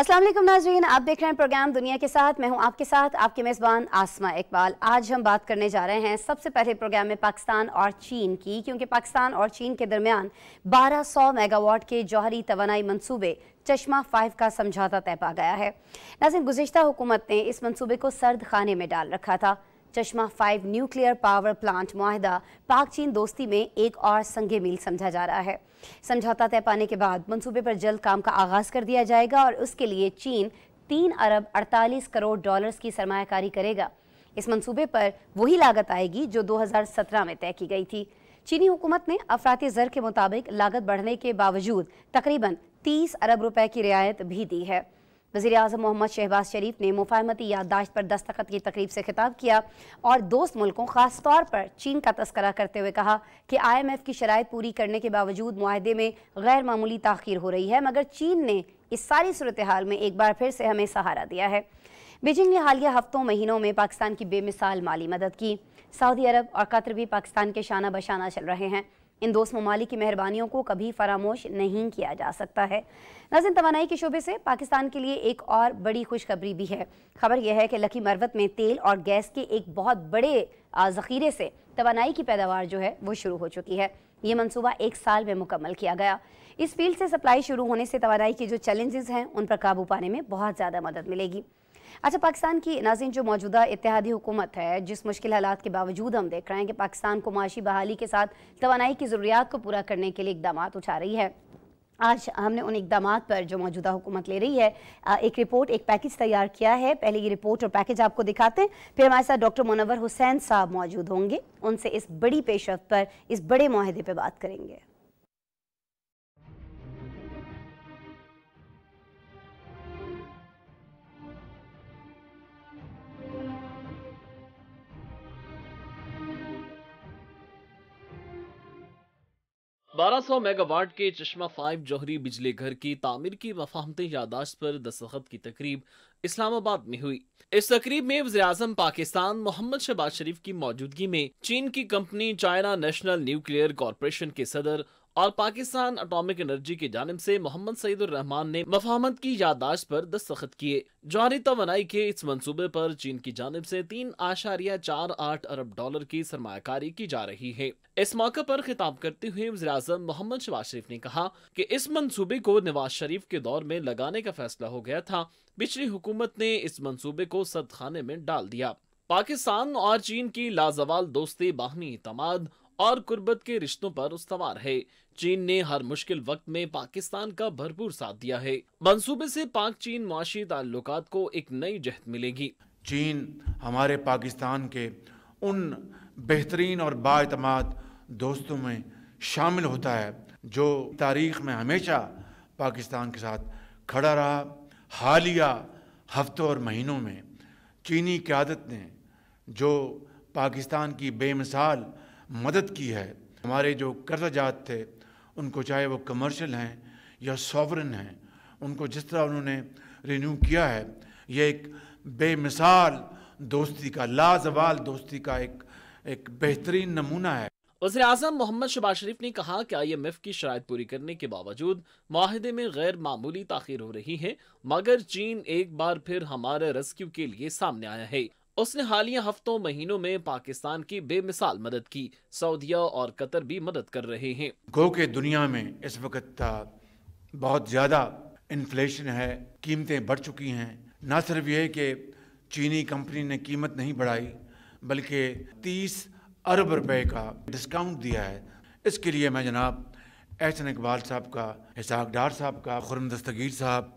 असलम नाजरीन आप देख रहे हैं प्रोग्राम दुनिया के साथ मैं हूं आपके साथ आपके मेज़बान आसमा इकबाल आज हम बात करने जा रहे हैं सबसे पहले प्रोग्राम में पाकिस्तान और चीन की क्योंकि पाकिस्तान और चीन के दरमियान 1200 मेगावाट के जौहरी तोानाई मनसूबे चश्मा फाइव का समझौता तय पा गया है नाजिन गुजशत हुकूमत ने इस मनसूबे को सर्द खाने में डाल रखा था Chashma five nuclear power plant माहिदा पाक चीन दोस्ती में एक और संगे मील समझा जा रहा है समझौता तय पाने के बाद मंसूबे पर जल्द काम का आगाज कर दिया जाएगा और उसके लिए चीन तीन अरब अड़तालीस करोड़ डॉलर्स की सरमाकारी करेगा इस मंसूबे पर वही लागत आएगी जो 2017 में तय की गई थी चीनी हुकूमत ने अफराती ज़र के मुताबिक लागत बढ़ने के बावजूद तकरीबन 30 अरब रुपए की रियायत भी दी है वजी अजम मोहम्मद शहबाज शरीफ ने मुफाहमती याददाश्त पर दस्तखत की तकरीब से खिताब किया और दोस्त मुल्कों खास तौर पर चीन का तस्करा करते हुए कहा कि आई एम एफ़ की शराय पूरी करने के बावजूद माहदे में गैर मामूली तखिर हो रही है मगर चीन ने इस सारी सूरत हाल में एक बार फिर से हमें सहारा दिया है बीजिंग ने हालिया हफ्तों महीनों में पाकिस्तान की बेमिसाल माली मदद की सऊदी अरब और कतर भी पाकिस्तान के शाना बशाना चल रहे हैं इन दोस्त ममालिक की मेहरबानियों को कभी फरामोश नहीं किया जा सकता है नाजिन तोानाई के शोबे से पाकिस्तान के लिए एक और बड़ी खुशखबरी भी है खबर यह है कि लकी मरवत में तेल और गैस के एक बहुत बड़े ज़ख़ीरे से तोानाई की पैदावार जो है वो शुरू हो चुकी है ये मनसूबा एक साल में मुकम्मल किया गया इस फील्ड से सप्लाई शुरू होने से तोानाई के जो चैलेंजेस हैं उन पर काबू पाने में बहुत ज़्यादा मदद मिलेगी अच्छा पाकिस्तान की नाजिन जो मौजूदा इतिहादी हुकूमत है जिस मुश्किल हालात के बावजूद हम देख रहे हैं कि पाकिस्तान को माशी बहाली के साथ तोानाई की ज़रूरियात को पूरा करने के लिए इकदाम उठा रही है आज हमने उन इकदाम पर जो मौजूदा हुकूमत ले रही है एक रिपोर्ट एक पैकेज तैयार किया है पहले ये रिपोर्ट और पैकेज आपको दिखाते हैं फिर हमारे साथ डॉक्टर मुनवर हुसैन साहब मौजूद होंगे उनसे इस बड़ी पेशरफ पर इस बड़े माहदे पर बात करेंगे 1200 मेगावाट के चश्मा फाइव जौहरी बिजली घर की तामीर की वफाहती यादाश्त पर दस्तखत की तकरीब इस्लामाबाद में हुई इस तकरीब में वजे अजम पाकिस्तान मोहम्मद शहबाज शरीफ की मौजूदगी में चीन की company China National Nuclear Corporation के सदर और पाकिस्तान अटोमिक एनर्जी की जानब से मोहम्मद रहमान ने मफामत की यादाश्त पर दस्तखत किए जारी तोानाई के इस मनसूबे पर चीन की जानब से तीन आशारिया चार आठ अरब डॉलर की सरमाकारी की जा रही है इस मौके पर खिताब करते हुए वजी अजम मोहम्मद शबाज शरीफ ने कहा कि इस मनसूबे को नवाज शरीफ के दौर में लगाने का फैसला हो गया था पिछली हुकूमत ने इस मनसूबे को सदखाने में डाल दिया पाकिस्तान और चीन की लाजवाल दोस्ती बाहमी इतमाद और कुर्बत के रिश्तों पर उस्तवार है चीन ने हर मुश्किल वक्त में पाकिस्तान का भरपूर साथ दिया है मनसूबे से पाक चीन मुआशी ताल्लुक को एक नई जहत मिलेगी चीन हमारे पाकिस्तान के उन बेहतरीन और बातमाद दोस्तों में शामिल होता है जो तारीख में हमेशा पाकिस्तान के साथ खड़ा रहा हालिया हफ्तों और महीनों में चीनी क्यादत ने जो पाकिस्तान की बेमिसाल मदद की है हमारे जो कर्जदात थे उनको चाहे वो कमर्शियल हैं या सॉवरन हैं उनको जिस तरह उन्होंने रिन्यू किया है ये एक बेमिसाल दोस्ती का लाजवाल दोस्ती का एक एक बेहतरीन नमूना है वजी अजम मोहम्मद शबाज शरीफ ने कहा कि आई एम एफ की शराब पूरी करने के बावजूद माहदे में गैर मामूली तखिर हो रही है मगर चीन एक बार फिर हमारे रेस्क्यू के लिए सामने आया है उसने हालिया हफ्तों महीनों में पाकिस्तान की बेमिसाल मदद की सऊदिया और कतर भी मदद कर रहे हैं गो के दुनिया में इस वक्त बहुत ज़्यादा इन्फ्लेशन है कीमतें बढ़ चुकी हैं न सिर्फ ये कि चीनी कंपनी ने कीमत नहीं बढ़ाई बल्कि 30 अरब रुपए का डिस्काउंट दिया है इसके लिए मैं जनाब एहसन इकबाल साहब का इसहाक डार साहब का खुरम दस्तगीर साहब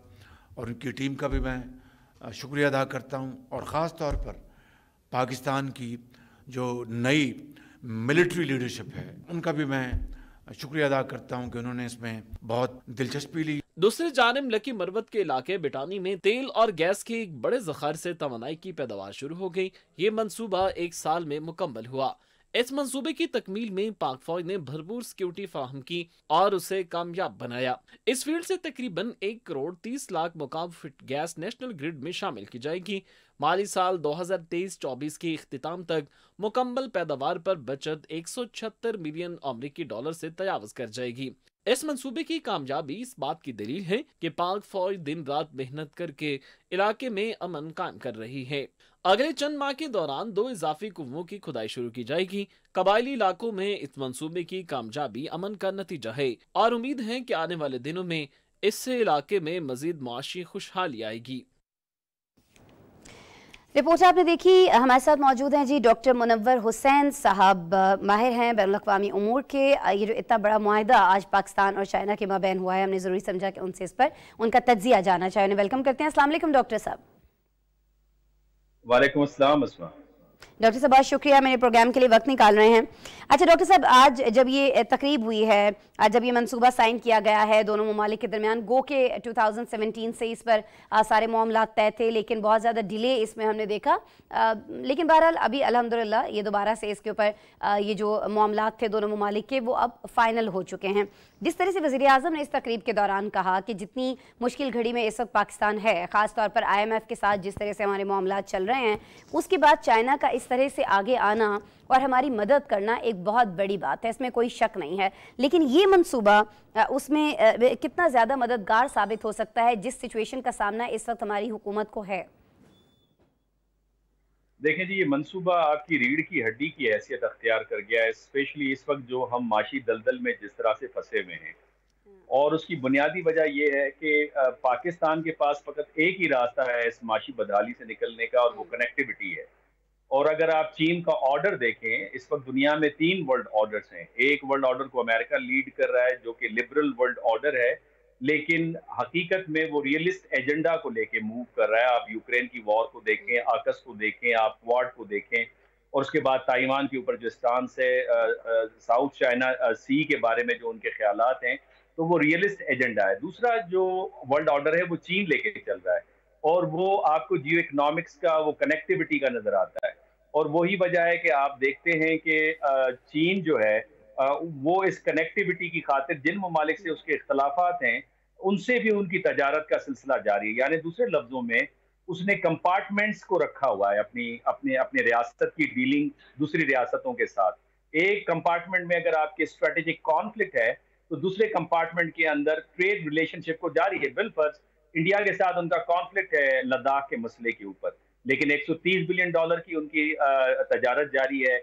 और उनकी टीम का भी मैं शुक्रिया अदा करता हूँ और ख़ास तौर पर पाकिस्तान की जो नई मिलिट्री लीडरशिप है उनका भी मैं शुक्रिया अदा करता हूं कि उन्होंने इसमें बहुत दिलचस्पी ली दूसरे जानब लकी मरवत के इलाके बिटानी में तेल और गैस के एक बड़े जखार से तोानाई की पैदावार शुरू हो गई ये मनसूबा एक साल में मुकम्मल हुआ इस मंसूबे की तकमील में पाक फौज ने भरपूर सिक्योरिटी फ्राहम की और उसे कामयाब बनाया इस फील्ड से तकरीबन एक करोड़ तीस लाख मुकाम फिट गैस नेशनल ग्रिड में शामिल की जाएगी माली साल 2023-24 के अख्ताम तक मुकम्मल पैदावार पर बचत एक मिलियन अमरीकी डॉलर से तजावज कर जाएगी इस मंसूबे की कामयाबी इस बात की दलील है कि पाक फौज दिन रात मेहनत करके इलाके में अमन कायम कर रही है अगले चंद माह के दौरान दो इजाफी कुओं की खुदाई शुरू की जाएगी कबायली इलाकों में इस मंसूबे की कामयाबी अमन का नतीजा है और उम्मीद है कि आने वाले दिनों में इससे इलाके में मजीद मुआशी खुशहाली आएगी रिपोर्ट आपने देखी हमारे साथ मौजूद हैं जी डॉक्टर मुनवर हुसैन साहब माहिर हैं बैन अवी अमूर के ये जो इतना बड़ा माहदा आज पाकिस्तान और चाइना के माबेन हुआ है हमने ज़रूरी समझा कि उनसे इस पर उनका तजिया जाना चाहिए उन्हें वेलकम करते हैं असल डॉक्टर साहब वालेकुम डॉक्टर साहब बहुत शुक्रिया मेरे प्रोग्राम के लिए वक्त निकाल रहे हैं अच्छा डॉक्टर साहब आज जब ये तकरीब हुई है आज जब ये मनसूबा साइन किया गया है दोनों ममालिक के दरमियान गो के 2017 से इस पर सारे मामला तय थे लेकिन बहुत ज़्यादा डिले इसमें हमने देखा आ, लेकिन बहरहाल अभी अलहमदिल्ला ये दोबारा से इसके ऊपर ये जो मामला थे दोनों ममालिक के वो अब फाइनल हो चुके हैं जिस तरह से वजी अजम ने इस तकरीब के दौरान कहा कि जितनी मुश्किल घड़ी में इस वक्त पाकिस्तान है ख़ासतौर पर आई के साथ जिस तरह से हमारे मामला चल रहे हैं उसके बाद चाइना का इस इस तरह से आगे आना और हमारी मदद करना एक बहुत बड़ी बात है इसमें कोई शक नहीं है लेकिन ये मनसूबा उसमें कितना ज़्यादा मददगार साबित हो सकता है जिस सिचुएशन का सामना इस वक्त हमारी हुकूमत को है देखें जी ये मंसूबा आपकी रीढ़ की हड्डी की हैसियत अख्तियार कर गया है स्पेशली इस वक्त जो हम माशी दलदल में जिस तरह से फंसे हुए हैं और उसकी बुनियादी वजह यह है कि पाकिस्तान के पास फकत एक ही रास्ता है इस माशी बदहाली से निकलने का और वो कनेक्टिविटी हाँ। है और अगर आप चीन का ऑर्डर देखें इस वक्त दुनिया में तीन वर्ल्ड ऑर्डर्स हैं एक वर्ल्ड ऑर्डर को अमेरिका लीड कर रहा है जो कि लिबरल वर्ल्ड ऑर्डर है लेकिन हकीकत में वो रियलिस्ट एजेंडा को लेके मूव कर रहा है आप यूक्रेन की वॉर को देखें आकस को देखें आप वार्ड को देखें और उसके बाद ताइवान के ऊपर जो स्टांस है साउथ चाइना सी के बारे में जो उनके ख्याल हैं तो वो रियलिस्ट एजेंडा है दूसरा जो वर्ल्ड ऑर्डर है वो चीन लेके चल रहा है और वो आपको जियो इकोनॉमिक्स का वो कनेक्टिविटी का नजर आता है और वही वजह है कि आप देखते हैं कि चीन जो है वो इस कनेक्टिविटी की खातिर जिन ममालिक से उसके इख्तलाफात हैं उनसे भी उनकी तजारत का सिलसिला जारी है यानी दूसरे लफ्जों में उसने कंपार्टमेंट्स को रखा हुआ है अपनी अपने अपने रियासत की डीलिंग दूसरी रियासतों के साथ एक कंपार्टमेंट में अगर आपके स्ट्रेटेजिक कॉन्फ्लिक्ट है तो दूसरे कंपार्टमेंट के अंदर ट्रेड रिलेशनशिप को जारी है बिल इंडिया के साथ उनका कॉन्फ्लिक्ट है लद्दाख के मसले के ऊपर लेकिन 130 बिलियन डॉलर की उनकी तजारत जारी है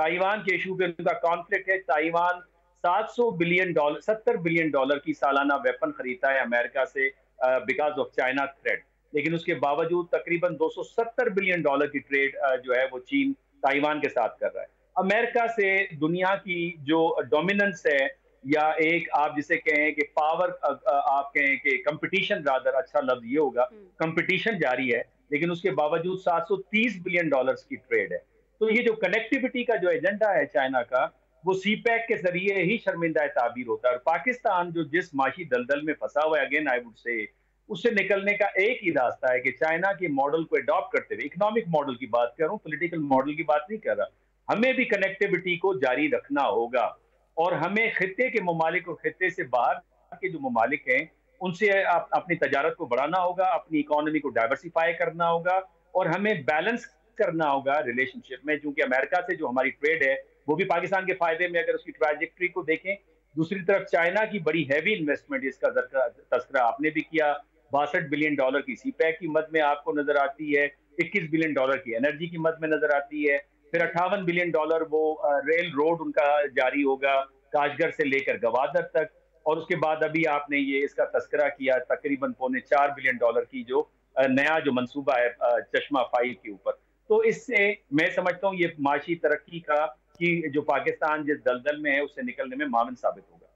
ताइवान के इशू पे उनका कॉन्फ्लिक्ट है Taiwan 700 billion dollar 70 billion dollar की सालाना वेपन खरीदता है अमेरिका से बिकॉज ऑफ चाइना थ्रेड लेकिन उसके बावजूद तकरीबन 270 बिलियन डॉलर की ट्रेड जो है वो चीन ताइवान के साथ कर रहा है अमेरिका से दुनिया की जो डोमिनेंस है या एक आप जिसे कहें कि पावर आप कहें कि कंपटीशन ज्यादा अच्छा लफ्ज ये होगा कंपटीशन हम्म। जारी है लेकिन उसके बावजूद 730 बिलियन डॉलर्स की ट्रेड है तो ये जो कनेक्टिविटी का जो एजेंडा है चाइना का वो सी पैक के जरिए ही शर्मिंदा ताबीर होता है और पाकिस्तान जो जिस माशी दलदल में फंसा हुआ है अगेन आई वुड से उससे निकलने का एक ही रास्ता है कि चाइना के मॉडल को अडॉप्ट करते हुए इकोनॉमिक मॉडल की बात कर रहा हूँ पोलिटिकल मॉडल की बात नहीं कर रहा हमें भी कनेक्टिविटी को जारी रखना होगा और हमें खत्े के ममालिक और खत्े से बाहर के जो ममालिक हैं उनसे आप अपनी तजारत को बढ़ाना होगा अपनी इकोनॉमी को डाइवर्सिफाई करना होगा और हमें बैलेंस करना होगा रिलेशनशिप में चूंकि अमेरिका से जो हमारी ट्रेड है वो भी पाकिस्तान के फायदे में अगर उसकी ट्रैजेक्ट्री को देखें दूसरी तरफ चाइना की बड़ी हैवी इन्वेस्टमेंट इसका तस्करा आपने भी किया बासठ बिलियन डॉलर की सी पैक की मद में आपको नजर आती है इक्कीस बिलियन डॉलर की एनर्जी की मद में नजर आती है फिर अट्ठावन बिलियन डॉलर वो रेल रोड उनका जारी होगा काजगर से लेकर गवादर तक और उसके बाद अभी आपने ये इसका तस्करा किया तकरीबन पौने चार बिलियन डॉलर की जो नया जो मंसूबा है चश्मा फाइव के ऊपर तो इससे मैं समझता हूँ ये माशी तरक्की का कि जो पाकिस्तान जिस दलदल में है उससे निकलने में मामन साबित होगा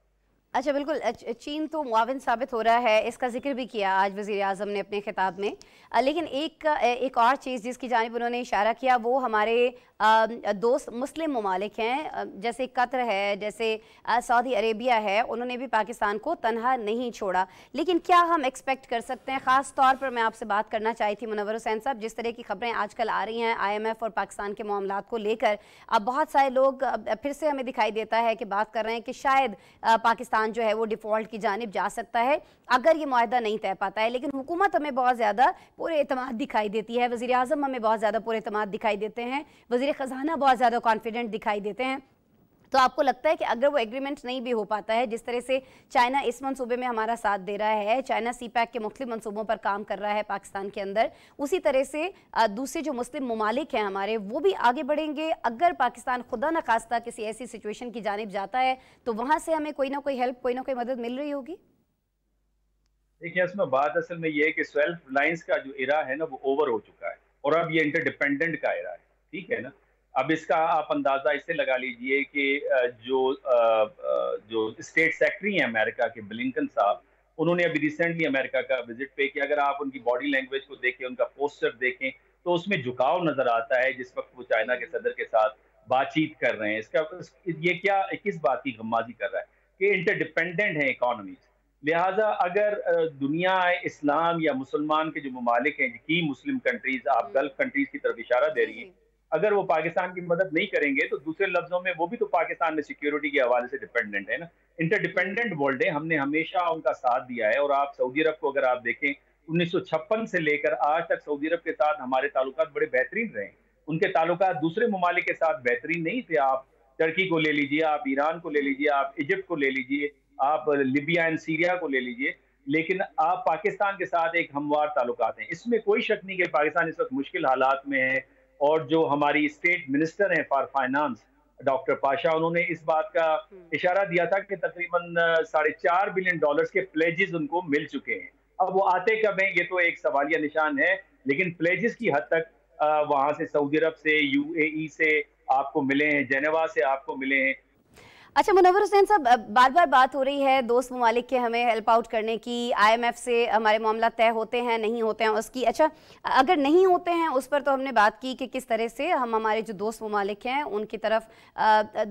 अच्छा बिल्कुल चीन तो मुआवन साबित हो रहा है इसका जिक्र भी किया आज वजीर अजम ने अपने खिताब में लेकिन एक एक और चीज़ जिसकी जानब उन्होंने इशारा किया वो हमारे दोस्त मुस्लिम ममालिक हैं जैसे कतर है जैसे सऊदी अरेबिया है उन्होंने भी पाकिस्तान को तनहा नहीं छोड़ा लेकिन क्या हम एक्सपेक्ट कर सकते हैं ख़ास तौर पर मैं आपसे बात करना चाहती थी मुनवर हुसैन साहब जिस तरह की खबरें आजकल आ रही हैं आईएमएफ और पाकिस्तान के मामला को लेकर अब बहुत सारे लोग फिर से हमें दिखाई देता है कि बात कर रहे हैं कि शायद पाकिस्तान जो है वो डिफ़ॉल्ट की जानब जा सकता है अगर ये माहा नहीं तय पाता है लेकिन हुकूमत हमें बहुत ज़्यादा पूरे अतमाद दिखाई देती है वजी अजम हमें बहुत ज़्यादा पूरे अतमाद दिखाई देते हैं वजी ये ख़जाना बहुत ज़्यादा कॉन्फिडेंट दिखाई देते हैं तो आपको लगता है कि अगर वो एग्रीमेंट नहीं भी हो पाता है जिस तरह से चाइना इस मंसूबे में हमारा साथ दे रहा है चाइना सी पैक के मुख्तु मनसूबों पर काम कर रहा है पाकिस्तान के अंदर उसी तरह से दूसरे जो मुस्लिम ममालिक हैं हमारे वो भी आगे बढ़ेंगे अगर पाकिस्तान खुदा न खास्ता किसी ऐसी सिचुएशन की जानब जाता है तो वहाँ से हमें कोई ना कोई हेल्प कोई ना कोई मदद मिल रही होगी देखिए इसमें बात असल में ये है कि सेल्फ लाइन्स का जो इरा है ना वो ओवर हो चुका है और अब ये इंटरडिपेंडेंट का इरा है ठीक है ना अब इसका आप अंदाज़ा इसे लगा लीजिए कि जो जो स्टेट सेक्रेटरी हैं अमेरिका के ब्लिंकन साहब उन्होंने अभी रिसेंटली अमेरिका का विजिट पे किया अगर आप उनकी बॉडी लैंग्वेज को देखें उनका पोस्टर देखें तो उसमें झुकाव नजर आता है जिस वक्त वो चाइना के सदर के साथ बातचीत कर रहे हैं इसका ये क्या किस बात की गमाजी कर रहा है कि इंटरडिपेंडेंट है इकॉनमीज लिहाजा अगर दुनिया इस्लाम या मुसलमान के जो ममालिक हैं की मुस्लिम कंट्रीज आप गल्फ कंट्रीज की तरफ इशारा दे रही हैं अगर वो पाकिस्तान की मदद नहीं करेंगे तो दूसरे लफ्जों में वो भी तो पाकिस्तान में सिक्योरिटी के हवाले से डिपेंडेंट है ना इंटरडिपेंडेंट वर्ल्ड है हमने हमेशा उनका साथ दिया है और आप सऊदी अरब को अगर आप देखें उन्नीस से लेकर आज तक सऊदी अरब के साथ हमारे ताल्लुक बड़े बेहतरीन रहे उनके ताल्लुक दूसरे ममालिक के साथ बेहतरीन नहीं थे आप टर्की को ले लीजिए आप ईरान को ले लीजिए आप इजिप्ट को ले लीजिए आप लिबिया एंड सीरिया को ले लीजिए लेकिन आप पाकिस्तान के साथ एक हमवार ताल्लुक हैं इसमें कोई शक नहीं कि पाकिस्तान इस वक्त मुश्किल हालात में है और जो हमारी स्टेट मिनिस्टर हैं फॉर फाइनेंस डॉक्टर पाशा उन्होंने इस बात का हम्म। इशारा दिया था कि तकरीबन साढ़े चार बिलियन डॉलर्स के प्लेजेस उनको मिल चुके हैं अब वो आते कब हैं ये तो एक सवालिया निशान है लेकिन प्लेजेस की हद तक वहां से सऊदी अरब से यूएई e से आपको मिले हैं जेनेवा से आपको मिले हैं अच्छा मुनवर हुसैन साहब बार बार बात हो रही है दोस्त ममालिक के हमें हेल्प आउट करने की आईएमएफ से हमारे मामला तय होते हैं नहीं होते हैं उसकी अच्छा अगर नहीं होते हैं उस पर तो हमने बात की कि किस तरह से हम हमारे जो दोस्त ममालिक हैं उनकी तरफ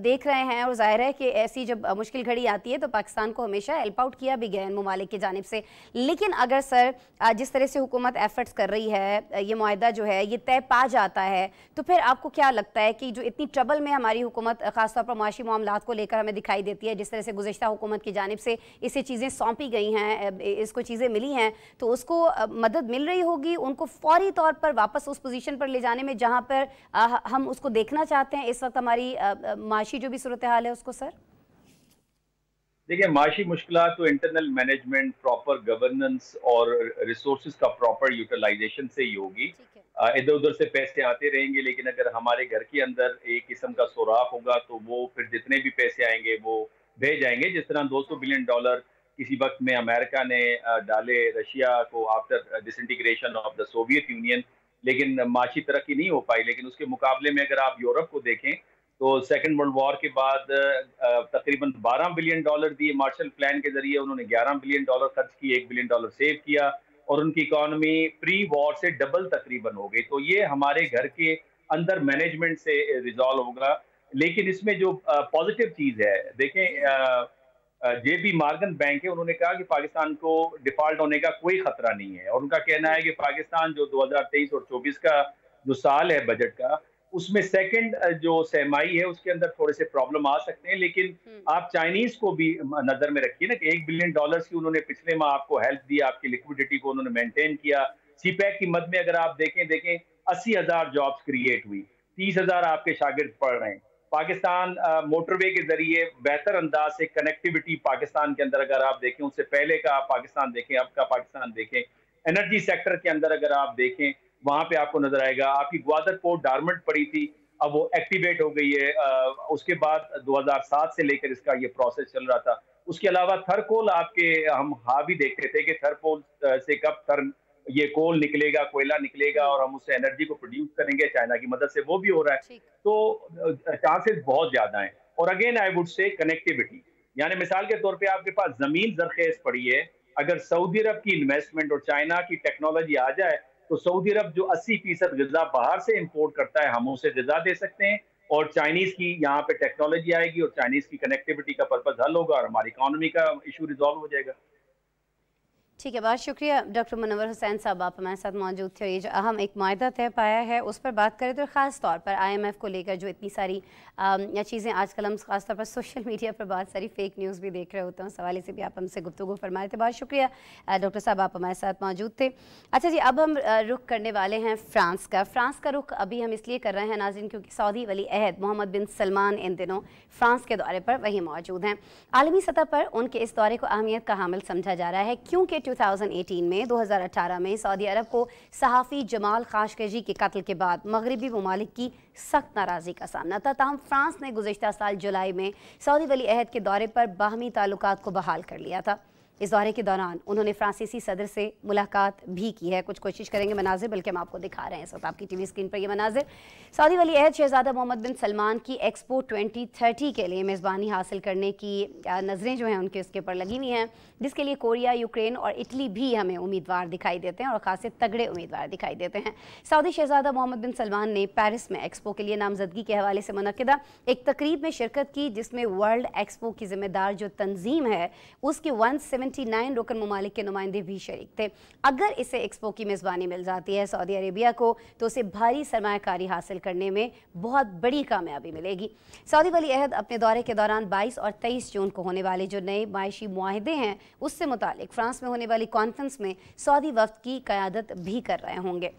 देख रहे हैं और जाहिर है कि ऐसी जब मुश्किल घड़ी आती है तो पाकिस्तान को हमेशा हेल्प आउट किया भी गया इन ममालिक की जानब से लेकिन अगर सर जिस तरह से हुकूमत एफर्ट्स कर रही है ये माहा जो है ये तय पा जाता है तो फिर आपको क्या लगता है कि जो इतनी ट्रबल में हमारी हुकूमत खासतौर पर माशी मामला को लेकर लेकर हमें दिखाई देती है जिस तरह से गुजशत हुकूमत की जानब से इसे चीज़ें सौंपी गई हैं इसको चीज़ें मिली हैं तो उसको मदद मिल रही होगी उनको फौरी तौर पर वापस उस पोजीशन पर ले जाने में जहाँ पर हम उसको देखना चाहते हैं इस वक्त हमारी माशी जो भी सूरत हाल है उसको सर देखिए माशी मुश्किल तो इंटरनल मैनेजमेंट प्रॉपर गवर्नेंस और रिसोर्स का प्रॉपर यूटिलाइजेशन से ही होगी इधर उधर से पैसे आते रहेंगे लेकिन अगर हमारे घर के अंदर एक किस्म का सौराख होगा तो वो फिर जितने भी पैसे आएंगे वो भेज जाएंगे जिस तरह 200 बिलियन डॉलर किसी वक्त में अमेरिका ने डाले रशिया को after disintegration of the Soviet Union लेकिन माशी तरक्की नहीं हो पाई लेकिन उसके मुकाबले में अगर आप यूरोप को देखें तो सेकेंड वर्ल्ड वॉर के बाद तकरीबन 12 बिलियन डॉलर दिए मार्शल प्लान के जरिए उन्होंने 11 बिलियन डॉलर खर्च किए एक बिलियन डॉलर सेव किया और उनकी इकोनॉमी प्री वॉर से डबल तकरीबन हो गई तो ये हमारे घर के अंदर मैनेजमेंट से रिजॉल्व होगा लेकिन इसमें जो पॉजिटिव चीज है देखें जे बी मार्गन बैंक है उन्होंने कहा कि पाकिस्तान को डिफॉल्ट होने का कोई खतरा नहीं है और उनका कहना है कि पाकिस्तान जो 2023 और 24 का जो साल है बजट का उसमें सेकंड जो सहमाई है उसके अंदर थोड़े से प्रॉब्लम आ सकते हैं लेकिन हम्म। आप चाइनीज को भी नजर में रखिए ना कि एक बिलियन डॉलर्स की उन्होंने पिछले माह आपको हेल्प दी आपकी लिक्विडिटी को उन्होंने मेंटेन किया सीपैक की मद में अगर आप देखें देखें अस्सी हजार जॉब्स क्रिएट हुई तीस हजार आपके शागिर्द पढ़ रहे हैं पाकिस्तान मोटरवे के जरिए बेहतर अंदाज से कनेक्टिविटी पाकिस्तान के अंदर अगर आप देखें उससे पहले का आप पाकिस्तान देखें अब का पाकिस्तान देखें एनर्जी सेक्टर के अंदर अगर आप देखें वहां पे आपको नजर आएगा आपकी ग्वादर पोर्ट डारमंड पड़ी थी अब वो एक्टिवेट हो गई है उसके बाद 2007 से लेकर इसका ये प्रोसेस चल रहा था उसके अलावा थरकोल आपके हम हा भी देखते थे कि थरकोल से कब थर ये कोल निकलेगा कोयला निकलेगा और हम उससे एनर्जी को प्रोड्यूस करेंगे चाइना की मदद से वो भी हो रहा है तो चांसेस बहुत ज्यादा हैं और again I would say connectivity यानी मिसाल के तौर पे आपके पास जमीन जरखेज पड़ी है अगर सऊदी अरब की इन्वेस्टमेंट और चाइना की टेक्नोलॉजी आ जाए तो सऊदी अरब जो 80 फीसद गजा बाहर से इम्पोर्ट करता है हम उसे गजा दे सकते हैं और चाइनीज की यहाँ पे टेक्नोलॉजी आएगी और चाइनीज की कनेक्टिविटी का पर्पज हल होगा और हमारी इकोनॉमी का इशू रिजॉल्व हो जाएगा ठीक है बहुत शुक्रिया डॉक्टर मुनवर हुसैन साहब आप हमारे साथ मौजूद थे और ये जो अहम एक माहा तय पाया है उस पर बात करें तो ख़ास तौर पर आईएमएफ को लेकर जो इतनी सारी या चीज़ें आजकल हम खास तौर पर सोशल मीडिया पर बहुत सारी फेक न्यूज़ भी देख रहे होते हैं उस हवाले से भी आप हमसे गुफ्तु फरमाए थे बहुत शुक्रिया डॉक्टर साहब आप हमारे साथ मौजूद थे अच्छा जी अब हम रुख करने वाले हैं फ्रांस का फ्रांस का रुख अभी हम इसलिए कर रहे हैं नाजिन क्योंकि सऊदी वली अहद मोहम्मद बिन सलमान इन दिनों फ्रांस के दौरे पर वहीं मौजूद हैं आलमी सतह पर उनके इस दौरे को अहमियत का हामिल समझा जा रहा है क्योंकि 2018 में 2018 में सऊदी अरब को सहाफ़ी जमाल खाशकेजी के कत्ल के बाद मगरबी ममालिक की सख्त नाराजी का सामना था तहम फ्रांस ने गुजशत साल जुलाई में सऊदी वली अहद के दौरे पर बाहमी ताल्लुक को बहाल कर लिया था इस दौरे के दौरान उन्होंने फ्रांसीसी सदर से मुलाकात भी की है कुछ कोशिश करेंगे मनाजिर बल्कि हम आपको दिखा रहे हैं इस वक्त आपकी टीवी स्क्रीन पर ये मनाजिर सऊदी वली अहद शहजादा मोहम्मद बिन सलमान की एक्सपो 2030 के लिए मेज़बानी हासिल करने की नज़रें जो हैं उनके उसके ऊपर लगी हुई हैं जिसके लिए कोरिया यूक्रेन और इटली भी हमें उम्मीदवार दिखाई देते हैं और खासे तगड़े उम्मीदवार दिखाई देते हैं सऊदी शहजादा मोहम्मद बिन सलमान ने पेरिस में एक्सपो के लिए नामजदगी के हवाले से मनदा एक तकरीब में शिरकत की जिसमें वर्ल्ड एक्सपो की जिम्मेदार जो तंजीम है उसके वन 79 रुकन ममालिक के नुमाइंदे भी शरीक थे अगर इसे एक्सपो की मेज़बानी मिल जाती है सऊदी अरेबिया को तो उसे भारी सरमाकारी हासिल करने में बहुत बड़ी कामयाबी मिलेगी सऊदी वली अहद अपने दौरे के दौरान बाईस और तेईस जून को होने वाले जो नए मायशी माहदे हैं उससे मुतल फ्रांस में होने वाली कॉन्फ्रेंस में सऊदी वफ्त की क़्यादत भी कर रहे होंगे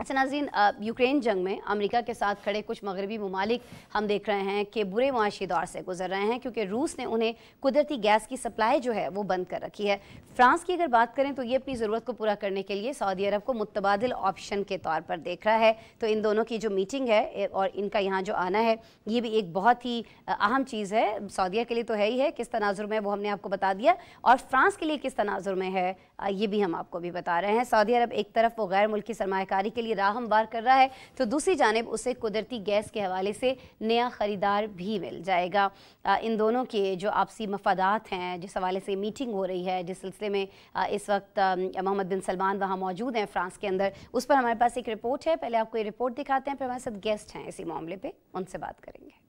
अच्छा नाजीन यूक्रेन जंग में अमेरिका के साथ खड़े कुछ मगरबी ममालिक हम देख रहे हैं कि बुरे मुआशी दौर से गुजर रहे हैं क्योंकि रूस ने उन्हें कुदरती गैस की सप्लाई जो है वो बंद कर रखी है फ्रांस की अगर बात करें तो ये अपनी ज़रूरत को पूरा करने के लिए सऊदी अरब को मुतबादल ऑप्शन के तौर पर देख रहा है तो इन दोनों की जो मीटिंग है और इनका यहाँ जो आना है ये भी एक बहुत ही अहम चीज़ है सऊदिया के लिए तो है ही है किस तनाजुर में वो हमने आपको बता दिया और फ्रांस के लिए किस तनाजुर में है ये भी हम आपको भी बता रहे हैं सऊदी अरब एक तरफ वो गैर मुल्की सरमाकारी के लिए राह हमवार कर रहा है तो दूसरी जानब उसे कुदरती गैस के हवाले से नया ख़रीदार भी मिल जाएगा इन दोनों के जो आपसी मफादात हैं जिस हवाले से मीटिंग हो रही है जिस सिलसिले में इस वक्त मोहम्मद बिन सलमान वहाँ मौजूद हैं फ्रांस के अंदर उस पर हमारे पास एक रिपोर्ट है पहले आपको ये रिपोर्ट दिखाते हैं फिर हमारे साथ गेस्ट हैं इसी मामले पर उनसे बात करेंगे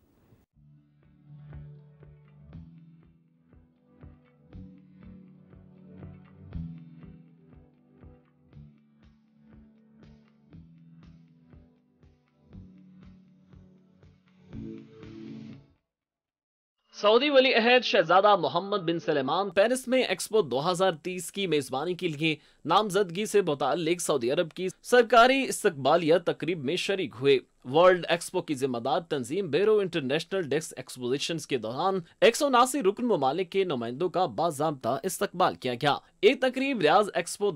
सऊदी वली अहद शहजादा मोहम्मद बिन सलेमान पेरिस में एक्सपो 2030 की मेजबानी के लिए नामजदगी से मुतल सऊदी अरब की सरकारी इस्तबालिया तकरीब में शरीक हुए वर्ल्ड एक्सपो की जिम्मेदार तंजीम बेरो इंटरनेशनल डेस्क एक्सपोजिशन के दौरान एक सौ उनासी रुकन ममालिक के नुमाइंदों का बाबा इस्तकबाल किया गया एक तकरीब रियाज एक्सपो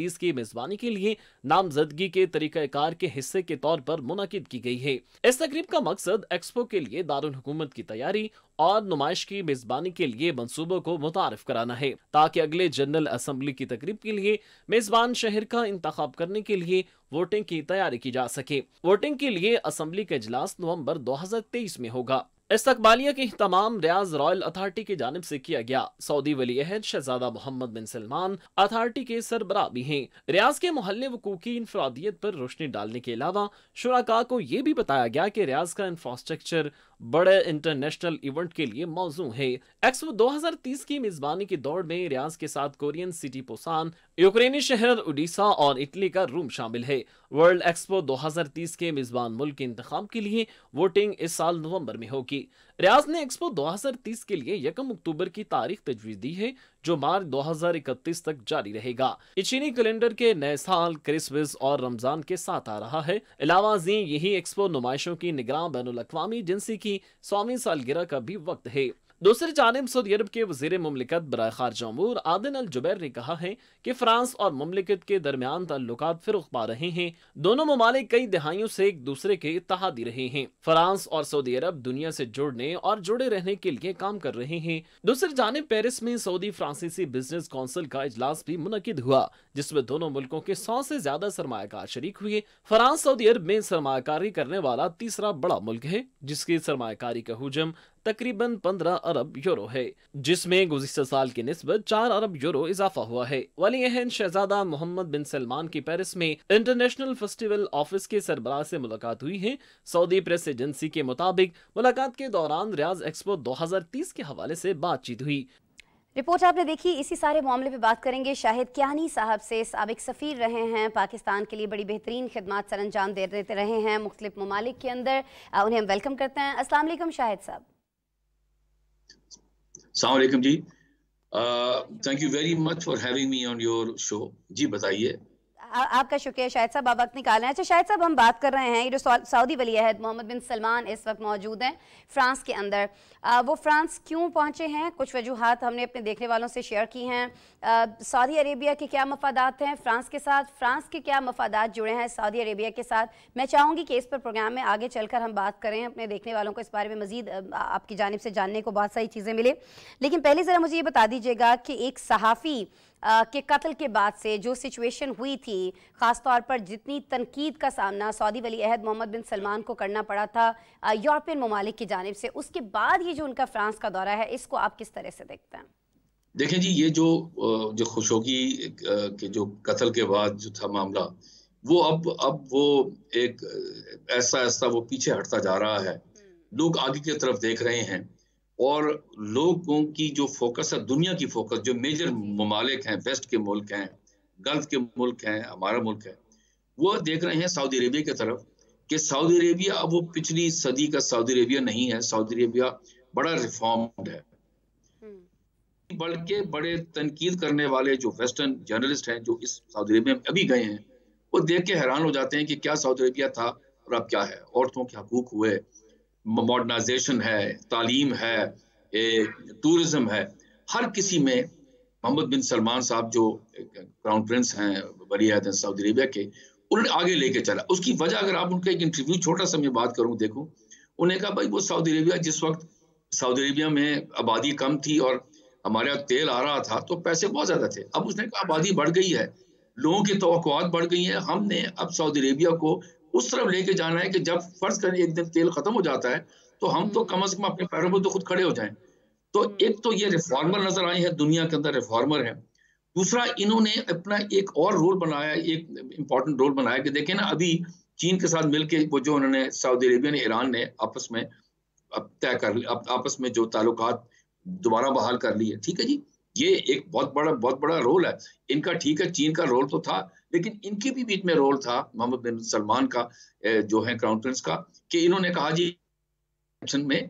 तीस की मेजबानी के लिए नामजदगी के तरीक़ाकार के हिस्से के तौर पर मुनद की गई है इस तकरीब का मकसद एक्सपो के लिए दारकूमत की तैयारी और नुमाइश की मेजबानी के लिए मनसूबों को मुतारफ कराना है ताकि अगले जनरल असम्बली की तकरीब के लिए मेजबान शहर का इंतखब करने के लिए वोटिंग की तैयारी की जा सके वोटिंग के लिए असम्बली का इजलास नवम्बर दो हजार तेईस में होगा इस्तबालिया के तमाम रियाज रॉयल अथॉरिटी की जानब ऐसी किया गया सऊदी वली अहद शहजादा मोहम्मद बिन सलमान अथॉरिटी के सरबरा भी हैं रियाज के मोहल्ले वकूकी इनफरादियत पर रोशनी डालने के अलावा शुराका को ये भी बताया गया कि रियाज का इंफ्रास्ट्रक्चर बड़े इंटरनेशनल इवेंट के लिए मौजू है एक्सपो 2030 की मेजबानी की दौड़ में रियाज के साथ कोरियन सिटी पोसान यूक्रेनी शहर उड़ीसा और इटली का रूम शामिल है वर्ल्ड एक्सपो 2030 के मेजबान मुल्क के इंतजाम के लिए वोटिंग इस साल नवंबर में होगी रियाज ने एक्सपो 2030 के लिए यकम अक्टूबर की तारीख तजवीज दी है जो मार्च 2031 तक जारी रहेगा चीनी कैलेंडर के नए साल क्रिसमस और रमजान के साथ आ रहा है अलावा जी यही एक्सपो नुमाइशों की निगरान बैन अवी जिनसी की सौवीं सालगिरह का भी वक्त है दूसरी जानब सऊदी अरब के वजीर ममलिकत बर खारजा अमूर आदिन अल जुबैर ने कहा है कि फ्रांस और ममलिकत के दरमियान तल्लुक फिर पा रहे हैं दोनों ममालिक कई दहाइयों से एक दूसरे के इतहादी रहे हैं फ्रांस और सऊदी अरब दुनिया से जुड़ने और जुड़े रहने के लिए काम कर रहे हैं दूसरी जानब पेरिस में सऊदी फ्रांसीसी बिजनेस काउंसिल का इजलास भी मुनद हुआ जिसमें दोनों मुल्कों के सौ से ज्यादा सरमाकार शरीक हुए फ्रांस सऊदी अरब में सरमाकारी करने वाला तीसरा बड़ा मुल्क है जिसकी सरमाकारी का हजम तकरीबन 15 अरब यूरो है जिसमें गुजशत साल की नस्बत चार अरब यूरो इजाफा हुआ है वाली अहन शहजादा मोहम्मद बिन सलमान की पेरिस में इंटरनेशनल फेस्टिवल ऑफिस के सरबराह से मुलाकात हुई है सऊदी प्रेस एजेंसी के मुताबिक मुलाकात के दौरान रियाज एक्सपो 2030 के हवाले से बातचीत हुई रिपोर्ट आपने देखी इसी सारे मामले पे बात करेंगे शाहिद क्यानी साहब से सबक सफ़ीर रहे हैं पाकिस्तान के लिए बड़ी बेहतरीन खदमात सर अंजाम दे देते रहे हैं मुख्तु ममालिक के अंदर उन्हें हम वेलकम करते हैं असलम शाहिद साहब अलैक्म जी thank you very much for having me on your show जी बताइए आपका शुक्रिया शाहिद साहब आप वक्त निकाल रहे हैं अच्छा शाहिद साहब हम बात कर रहे हैं ये जो सऊदी वली अहद मोहम्मद बिन सलमान इस वक्त मौजूद हैं फ्रांस के अंदर आ, वो फ्रांस क्यों पहुँचे हैं कुछ वजूहत हमने अपने देखने वालों से शेयर की हैं सऊदी अरेबिया के क्या मफादात हैं फ्रांस के साथ फ्रांस के क्या मफादात जुड़े हैं सऊदी अरेबिया के साथ मैं चाहूँगी कि इस पर प्रोग्राम में आगे चल हम बात करें अपने देखने वालों को इस बारे में मज़ीद आपकी जानब से जानने को बहुत सारी चीज़ें मिले लेकिन पहले ज़रा मुझे ये बता दीजिएगा कि एक सहाफ़ी के कत्ल के बाद से जो सिचुएशन हुई थी ख़ास तौर पर जितनी तनकीद का सामना सऊदी वली अहद मोहम्मद बिन सलमान को करना पड़ा था यूरोपियन ममालिक की जानब से उसके बाद ये जो उनका फ्रांस का दौरा है इसको आप किस तरह से देखते हैं देखें जी ये जो जो खुशोगी के जो कत्ल के बाद जो था मामला वो अब अब वो एक ऐसा ऐसा वो पीछे हटता जा रहा है हम्म। लोग आगे की तरफ देख रहे हैं और लोगों की जो फोकस है दुनिया की फोकस जो मेजर हम्म। ममालिक हैं वेस्ट के मुल्क हैं गल्फ के मुल्क हैं हमारा मुल्क है वो देख रहे हैं सऊदी अरेबिया की तरफ कि सऊदी अरेबिया अब वो पिछली सदी का सऊदी अरेबिया नहीं है सऊदी अरेबिया बड़ा रिफॉर्म्ड है हम्म। बल्कि बड़े तनकीद करने वाले जो वेस्टर्न जर्नलिस्ट हैं जो इस सऊदी अरेबिया में अभी गए हैं वो देख के हैरान हो जाते हैं कि क्या सऊदी अरेबिया था और अब क्या है औरतों के हकूक हुए मॉडर्नाइजेशन है तालीम है टूरिज्म है हर किसी में मोहम्मद बिन सलमान साहब जो क्राउन प्रिंस हैं वली हैं सऊदी अरेबिया के उन्हें आगे लेके चला उसकी वजह अगर आप उनका एक इंटरव्यू छोटा सा मैं बात करूं देखो उन्हें कहा भाई वो सऊदी अरेबिया जिस वक्त सऊदी अरेबिया में आबादी कम थी और हमारे यहाँ तेल आ रहा था तो पैसे बहुत ज़्यादा थे अब उसने कहा आबादी बढ़ गई है लोगों की तो बढ़ गई है हमने अब सऊदी अरेबिया को उस तरफ लेके जाना है कि जब फर्ज करें एक दिन तेल खत्म हो जाता है तो हम तो हम्म। कम अज कम अपने पैरों पर तो खुद खड़े हो जाए तो हम्म। एक तो ये रिफॉर्मर नजर आई है दुनिया के अंदर रिफॉर्मर है दूसरा इन्होंने अपना एक और रोल बनाया एक इम्पॉर्टेंट रोल बनाया कि देखें ना अभी चीन के साथ मिलके वो जो उन्होंने सऊदी अरेबिया ने ईरान ने आपस में अब तय कर अब आपस में जो ताल्लुक दोबारा बहाल कर लिए ठीक है जी ये एक बहुत बड़ा बहुत बड़ा रोल है इनका ठीक है चीन का रोल तो था लेकिन इनके भी बीच में रोल था मोहम्मद बिन सलमान का जो है क्राउन प्रिंस का कि इन्होंने कहा जी इलेक्शन में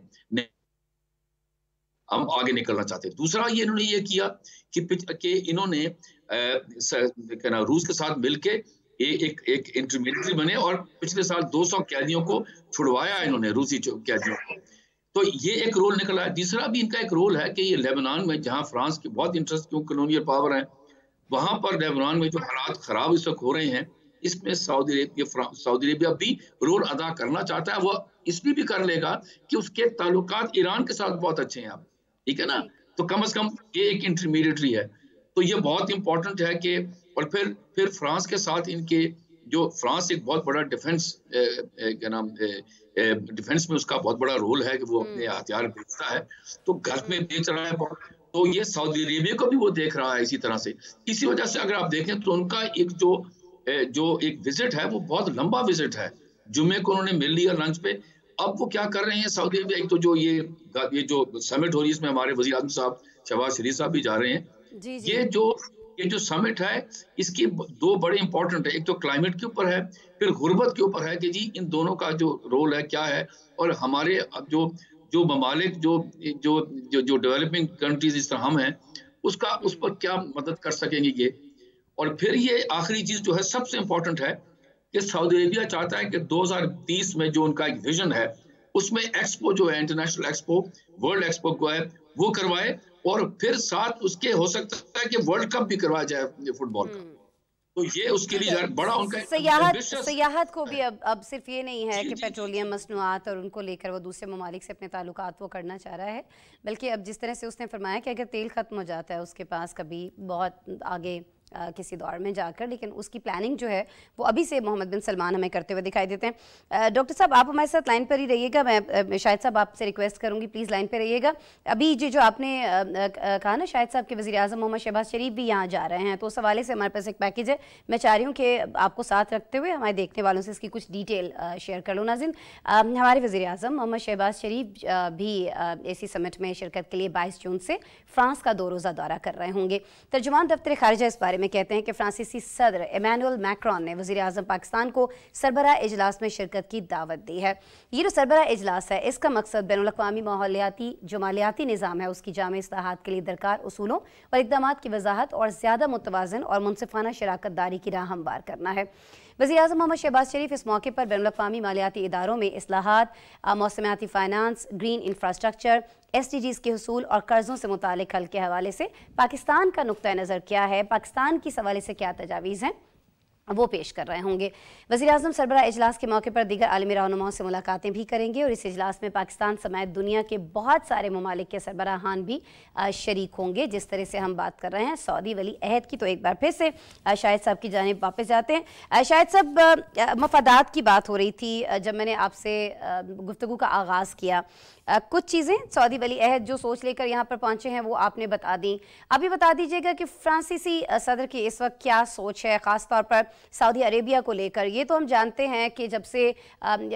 हम आगे निकलना चाहते हैं दूसरा ये इन्होंने ये किया कि के इन्होंने कहना रूस के साथ मिलके एक एक इंटरमीडिएटरी बने और पिछले साल 200 कैदियों को छुड़वाया इन्होंने रूसी कैदियों को तो ये एक रोल निकला है तीसरा भी इनका एक रोल है कि ये लेबनान में जहाँ फ्रांस की बहुत इंटरेस्ट क्यों कॉलोनियल पावर है वहां पर लेबनान में जो हालात ख़राब इस वक्त हो रहे हैं इसमें सऊदी अरेबिया सऊदी अरेबिया भी रोल अदा करना चाहता है वो इसलिए भी कर लेगा कि उसके ताल्लुक ईरान के साथ बहुत अच्छे हैं आप ठीक है ना तो कम अज़ कम ये एक इंटरमीडिएटरी है तो ये बहुत इंपॉर्टेंट है कि और फिर फिर फ्रांस के साथ इनके जो फ्रांस एक बहुत बड़ा डिफेंस क्या नाम डिफेंस में उसका बहुत बड़ा रोल है कि वो हम्म। अपने हथियार बेचता है तो घर में बेच रहा है बहुत तो ये सऊदी अरेबिया को भी वो देख रहा है इसी तरह से इसी वजह से अगर आप देखें तो उनका एक जो जो एक विजिट है वो बहुत लंबा विजिट है जुम्मे को उन्होंने मिल लिया लंच पे अब वो क्या कर रहे हैं सऊदी अरेबिया एक तो जो ये ये जो समिट हो रही है इसमें हमारे वजी आजम साहब शहबाज शरीफ साहब भी जा रहे हैं जी जी। ये जो ये जो समिट है इसकी दो बड़े इंपॉर्टेंट है एक तो क्लाइमेट के ऊपर है फिर गुर्बत के ऊपर है कि जी इन दोनों का जो रोल है क्या है और हमारे अब जो जो ममालिक जो जो जो, जो डेवलपिंग कंट्रीज इस तरह हम हैं उसका उस पर क्या मदद कर सकेंगे ये और फिर ये आखिरी चीज़ जो है सबसे इंपॉर्टेंट है कि सऊदी अरेबिया चाहता है कि 2030 में जो उनका एक विजन है उसमें एक्सपो जो है इंटरनेशनल एक्सपो वर्ल्ड एक्सपो को है वो करवाए और फिर साथ उसके हो सकता है कि वर्ल्ड कप भी करवाया जाए फुटबॉल का हम्म। तो ये उसके लिए बड़ा उनका सयाहत सियाहत को भी अब अब सिर्फ ये नहीं है कि पेट्रोलियम मसनूआत और उनको लेकर वो दूसरे ममालिक से अपने ताल्लुक वो करना चाह रहा है बल्कि अब जिस तरह से उसने फरमाया कि अगर तेल ख़त्म हो जाता है उसके पास कभी बहुत आगे किसी दौर में जाकर लेकिन उसकी प्लानिंग जो है वो अभी से मोहम्मद बिन सलमान हमें करते हुए दिखाई देते हैं डॉक्टर साहब आप हमारे साथ लाइन पर ही रहिएगा मैं शाहिद साहब आपसे रिक्वेस्ट करूंगी प्लीज़ लाइन पर रहिएगा अभी जो जो आपने कहा ना शाहिद साहब के वजी अजम मोहम्मद शहबाज शरीफ भी यहाँ जा रहे हैं तो उस हवाले से हमारे पास एक पैकेज है मैं चाह रही हूँ कि आपको साथ रखते हुए हमारे देखने वालों से इसकी कुछ डिटेल शेयर कर लो नाजिन हमारे वजी अजम मोहम्मद शहबाज शरीफ भी इसी समिट में शिरकत के लिए बाईस जून से फ्रांस का दो रोज़ा दौरा कर रहे होंगे तर्जुमान दफ्तर खारजा इस बारे में में कहते हैं कि फ्रांसीसी सदर इमानुअल मैक्रॉन ने वजी अजम पाकिस्तान को सरबरा इजलास में शिरकत की दावत दी है ये जो सरबरा इजलास है इसका मकसद बैन अवी माहौलियाती जो मालियाती निज़ाम है उसकी जाम असलाहत के लिए दरकार असूलों और इकदाम की वजाहत और ज़्यादा मुतवाजन और मुनफाना शराकत दारी की राह हमवार करना है वजी अजम मोहम्मद शहबाज शरीफ इस मौके पर बैन अवी मालियाती इदारों में असलाहत मौसमियाती finance green infrastructure S D Gs के हसूल और कर्ज़ों से मुतल हल के हवाले से पाकिस्तान का नुक़ नज़र क्या है पाकिस्तान की इस हवाले से क्या तजावीज़ हैं वो पेश कर रहे होंगे वजी अजम सरबरा अजलास के मौके पर दीगर आलमी रहनुमाओं से मुलाकातें भी करेंगे और इस अजलास में पाकिस्तान समेत दुनिया के बहुत सारे ममालिक के सरबराहान भी शरीक होंगे जिस तरह से हम बात कर रहे हैं सऊदी वली अहद की तो एक बार फिर से शाहिद साहब की जानब वापस जाते हैं शाहिद साहब मफादात की बात हो रही थी जब मैंने आपसे गुफ्तु का आगाज़ किया कुछ चीज़ें सऊदी वली अहद जो सोच लेकर यहाँ पर पहुँचे हैं वो आपने बता दी अभी बता दीजिएगा कि फ्रांसीसी सदर की इस वक्त क्या सोच है ख़ासतौर पर सऊदी अरेबिया को लेकर ये तो हम जानते हैं कि जब से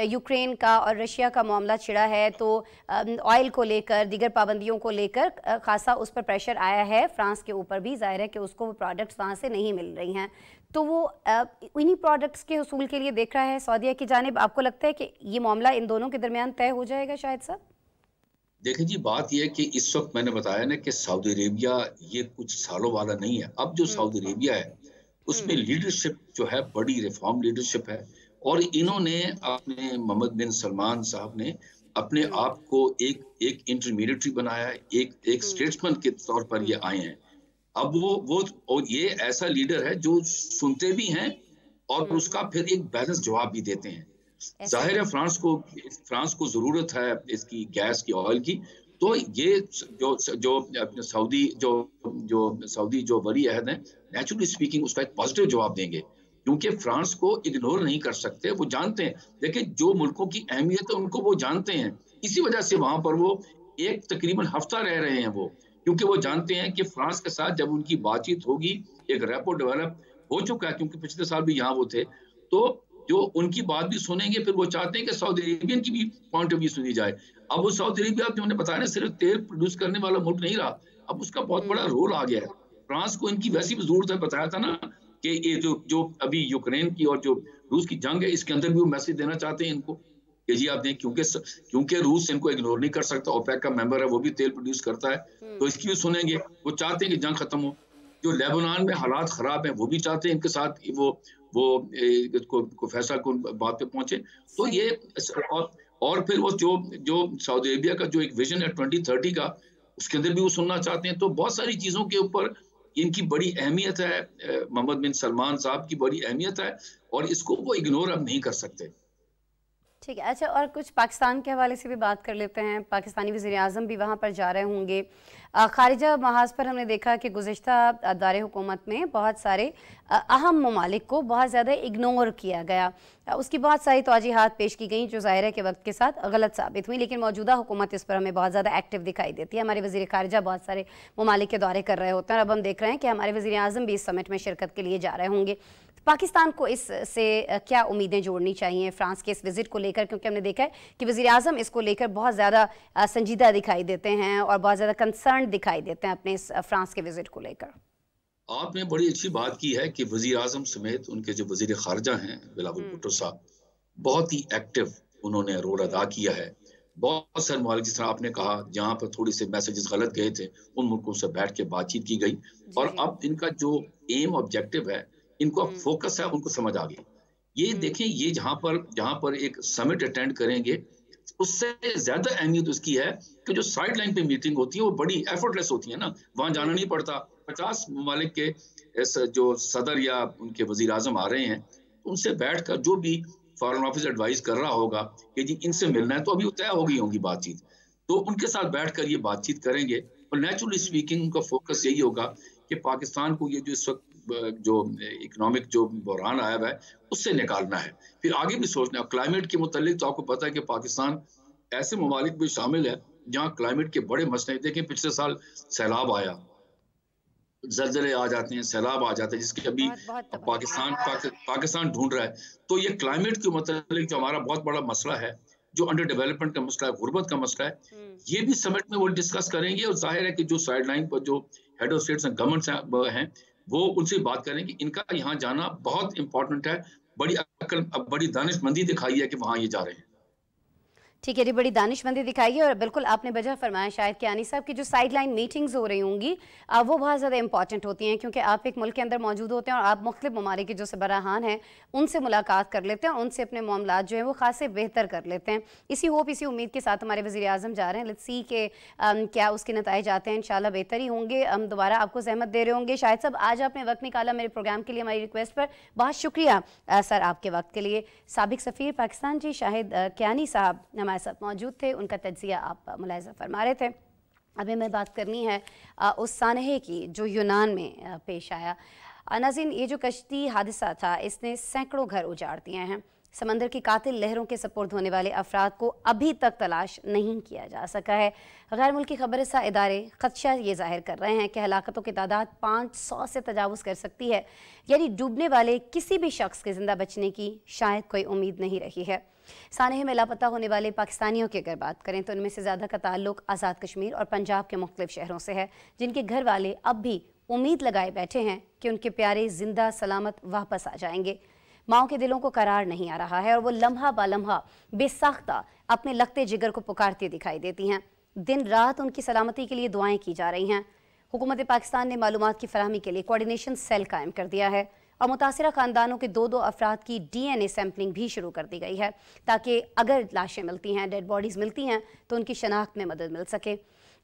यूक्रेन का और रशिया का मामला छिड़ा है तो ऑयल को लेकर दीगर पाबंदियों को लेकर खासा उस पर प्रेशर आया है फ्रांस के ऊपर भी जाहिर है कि उसको वो प्रोडक्ट्स वहाँ से नहीं मिल रही हैं तो वो इन्हीं प्रोडक्ट्स के हसूल के लिए देख रहा है सऊदीया की जानब आपको लगता है कि ये मामला इन दोनों के दरमियान तय हो जाएगा शायद सर देखिए जी बात यह कि इस वक्त मैंने बताया ना कि सऊदी अरेबिया ये कुछ सालों वाला नहीं है अब जो हम्म। सऊदी अरेबिया है उसमें लीडरशिप हम्म। जो है बड़ी रिफॉर्म लीडरशिप है और इन्होंने अपने मोहम्मद बिन सलमान साहब ने अपने हम्म। आप को एक एक इंटरमीडिएटरी बनाया एक एक स्टेट्समैन के तौर पर ये आए हैं अब वो वो और ये ऐसा लीडर है जो सुनते भी हैं और उसका फिर एक बैलेंस जवाब भी देते हैं जाहिर है फ्रांस को फ्रांस को जरूरत है इसकी गैस की ऑयल की तो ये जो जो सऊदी जो जो सऊदी जो वरी अहद है नेचुरली स्पीकिंग उसका एक पॉजिटिव जवाब देंगे क्योंकि फ्रांस को इग्नोर नहीं कर सकते वो जानते हैं लेकिन जो मुल्कों की अहमियत है उनको वो जानते हैं इसी वजह से वहां पर वो एक तकरीबन हफ्ता रह रहे हैं वो क्योंकि वो जानते हैं कि फ्रांस के साथ जब उनकी बातचीत होगी एक रेपो डेवलप हो चुका है क्योंकि पिछले साल भी यहाँ वो थे तो जो उनकी बात भी सुनेंगे फिर वो चाहते हैं कि सऊदी अरेबियन की भी पॉइंट ऑफ व्यू सुनी जाए अब वो सऊदी अरेबिया जो बताया ना सिर्फ तेल प्रोड्यूस करने वाला मुल्क नहीं रहा अब उसका बहुत बड़ा रोल हम्म। आ गया है फ्रांस को इनकी वैसी भी जरूरत है बताया था ना कि ये जो जो अभी यूक्रेन की और जो रूस की जंग है इसके अंदर भी वो मैसेज देना चाहते हैं इनको कि जी आप दें क्योंकि क्योंकि रूस इनको इग्नोर नहीं कर सकता ओपेक का मेंबर है वो भी तेल प्रोड्यूस करता है हम्म। तो इसकी भी सुनेंगे वो चाहते हैं कि जंग खत्म हो जो लेबनान में हालात खराब हैं वो भी चाहते हैं इनके साथ वो वो को, फैसला कौन बात पे पहुंचे तो ये और, और फिर वो जो जो सऊदी अरेबिया का जो एक विजन है ट्वेंटी थर्टी का उसके अंदर भी वो सुनना चाहते हैं तो बहुत सारी चीज़ों के ऊपर इनकी बड़ी अहमियत है मोहम्मद बिन सलमान साहब की बड़ी अहमियत है और इसको वो इग्नोर अब नहीं कर सकते ठीक है अच्छा और कुछ पाकिस्तान के हवाले से भी बात कर लेते हैं पाकिस्तानी वजी अजम भी वहाँ पर जा रहे होंगे खारिजा महाज पर हमने देखा कि गुजशत दार हुकूमत में बहुत सारे अहम ममालिक को बहुत ज़्यादा इग्नोर किया गया उसकी बहुत सारी तोजीहत पेश की गई जो ज़ाहिर है के वक्त के साथ गलत साबित हुई लेकिन मौजूदा हुकूमत इस पर हमें बहुत ज़्यादा एक्टिव दिखाई देती है हमारे वजी खारजा बहुत सारे ममालिक के दौरे कर रहे होते हैं और अब हम देख रहे हैं कि हमारे वजी अजम भी इस समिट में शिरकत के लिए जा रहे होंगे पाकिस्तान को इससे क्या उम्मीदें जोड़नी चाहिए फ्रांस के इस विज़िट को लेकर क्योंकि हमने देखा है कि वजी अजम इसको लेकर बहुत ज़्यादा संजीदा दिखाई देते हैं और बहुत ज़्यादा कंसर्न कारण दिखाई देते हैं अपने इस फ्रांस के विजिट को लेकर आपने बड़ी अच्छी बात की है कि वजी अजम समेत उनके जो वजीर खारजा हैं बिलावल हम्म। भुट्टो साहब बहुत ही एक्टिव उन्होंने रोल अदा किया है बहुत सारे मालिक जिस तरह आपने कहा जहाँ पर थोड़ी से मैसेजेस गलत गए थे उन मुल्कों से बैठ के बातचीत की गई और अब इनका जो एम ऑब्जेक्टिव है इनको अब फोकस हम्म। है उनको समझ आ गई ये हम्म। देखें ये जहाँ पर जहाँ पर एक समिट अटेंड करेंगे उससे ज्यादा अहमियत उसकी है कि जो साइड लाइन पे मीटिंग होती है वो बड़ी एफर्टलेस होती है ना वहां जाना नहीं पड़ता पचास ममालिक के जो सदर या उनके वजी अजम आ रहे हैं उनसे बैठ कर जो भी फॉरन ऑफिस एडवाइस कर रहा होगा कि जी इनसे मिलना है तो अभी तय हो गई होगी बातचीत तो उनके साथ बैठ कर ये बातचीत करेंगे और नेचुरली स्पीकिंग उनका फोकस यही होगा कि पाकिस्तान को ये जो इस वक्त जो इकोनॉमिक जो बहरान आया हुआ है उससे निकालना है फिर आगे भी सोचना है क्लाइमेट के मतलब तो आपको पता है कि पाकिस्तान ऐसे ममालिक भी शामिल है जहाँ क्लाइमेट के बड़े मसले देखें पिछले साल सैलाब आया जलजले आ जाते हैं सैलाब आ जाते हैं जिसके अभी पाकिस्तान पाकिस्तान ढूंढ रहा है तो ये क्लाइमेट के मतलब जो हमारा बहुत बड़ा मसला है जो अंडर डेवलपमेंट का मसला है गुर्बत का मसला है हम्म। ये भी समिट में वो डिस्कस करेंगे और जाहिर है कि जो साइड लाइन पर जो head of states and governments हैं वो उनसे बात करें कि इनका यहाँ जाना बहुत इंपॉर्टेंट है बड़ी अकल बड़ी दानिशमंदी दिखाई है कि वहां ये जा रहे हैं ठीक है जी बड़ी दानिशमंदी दिखाई है और बिल्कुल आपने वजह फरमाया शायद कि आनी साहब की जो साइड लाइन मीटिंग्स हो रही होंगी वो बहुत ज़्यादा इंपॉर्टेंट होती हैं क्योंकि आप एक मुल्क के अंदर मौजूद होते हैं और आप मुख्तु ममालिक के जो सबराहान हैं उनसे मुलाकात कर लेते हैं और उनसे अपने मामला जो हैं वो खासे बेहतर कर लेते हैं इसी होप इसी उम्मीद के साथ हमारे वजी अजम जा रहे हैं लत्सी सी के क्या उसके नतज आते हैं इन बेहतर ही होंगे हम दोबारा आपको सहमत दे रहे होंगे शायद साहब आज आपने वक्त निकाला मेरे प्रोग्राम के लिए हमारी रिक्वेस्ट पर बहुत शुक्रिया सर आपके वक्त के लिए सबक सफ़ीर पाकिस्तान जी शाहिद क्यानी साहब हमारे साथ मौजूद थे उनका तजिया आप मुलायजा फरमा रहे थे अभी हमें बात करनी है उस सानहे की जो यूनान में पेश आया नाजिन ये जो कश्ती हादसा था इसने सैकड़ों घर उजाड़ दिए हैं समंदर की कातिल लहरों के सपोर्ट होने वाले अफराद को अभी तक तलाश नहीं किया जा सका है गैर मुल्की खबर सा इदारे खदशा ये जाहिर कर रहे हैं कि हलाकतों की तादाद पाँच सौ से तजावज़ कर सकती है यानी डूबने वाले किसी भी शख्स के ज़िंदा बचने की शायद कोई उम्मीद नहीं रही है सानह में लापता होने वाले पाकिस्तानियों की अगर बात करें तो उनमें से ज़्यादा का ताल्लुक आज़ाद कश्मीर और पंजाब के मुख्तु शहरों से है जिनके घर वाले अब भी उम्मीद लगाए बैठे हैं कि उनके प्यारे जिंदा सलामत वापस आ जाएंगे माओ के दिलों को करार नहीं आ रहा है और वो लम्हा बा लम्हा बेसाख्ता अपने लगते जिगर को पुकारती दिखाई देती हैं दिन रात उनकी सलामती के लिए दुआएं की जा रही हैं हुकूमत पाकिस्तान ने मालूम की फरहमी के लिए कोऑर्डिनेशन सेल कायम कर दिया है और मुतासर खानदानों के दो दो अफराद की डी एन ए सैम्पलिंग भी शुरू कर दी गई है ताकि अगर लाशें मिलती हैं डेड बॉडीज़ मिलती हैं तो उनकी शनाख्त में मदद मिल सके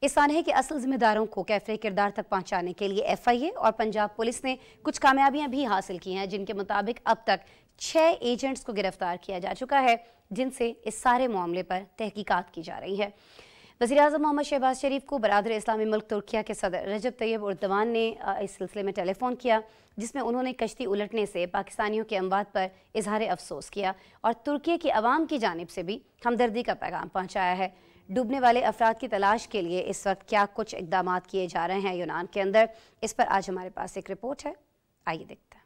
इस सानहे के असल जिम्मेदारों को कैफरे किरदार तक पहुंचाने के लिए एफ आई ए और पंजाब पुलिस ने कुछ कामयाबियां भी हासिल की हैं जिनके मुताबिक अब तक छः एजेंट्स को गिरफ्तार किया जा चुका है जिनसे इस सारे मामले पर तहकीकात की जा रही है वजी अजम मोहम्मद शहबाज शरीफ को बरदर इस्लामी मुल्क तुर्किया के सदर रजब तैयब उर्दवान ने इस सिलसिले में टेलीफोन किया जिसमें उन्होंने कश्ती उलटने से पाकिस्तानियों के अमवाद पर इजहार अफसोस किया और तुर्की की आवाम की जानब से भी हमदर्दी का पैगाम पहुँचाया है डूबने वाले अफराद की तलाश के लिए इस वक्त क्या कुछ इकदाम किए जा रहे हैं यूनान के अंदर इस पर आज हमारे पास एक रिपोर्ट है आइए देखते हैं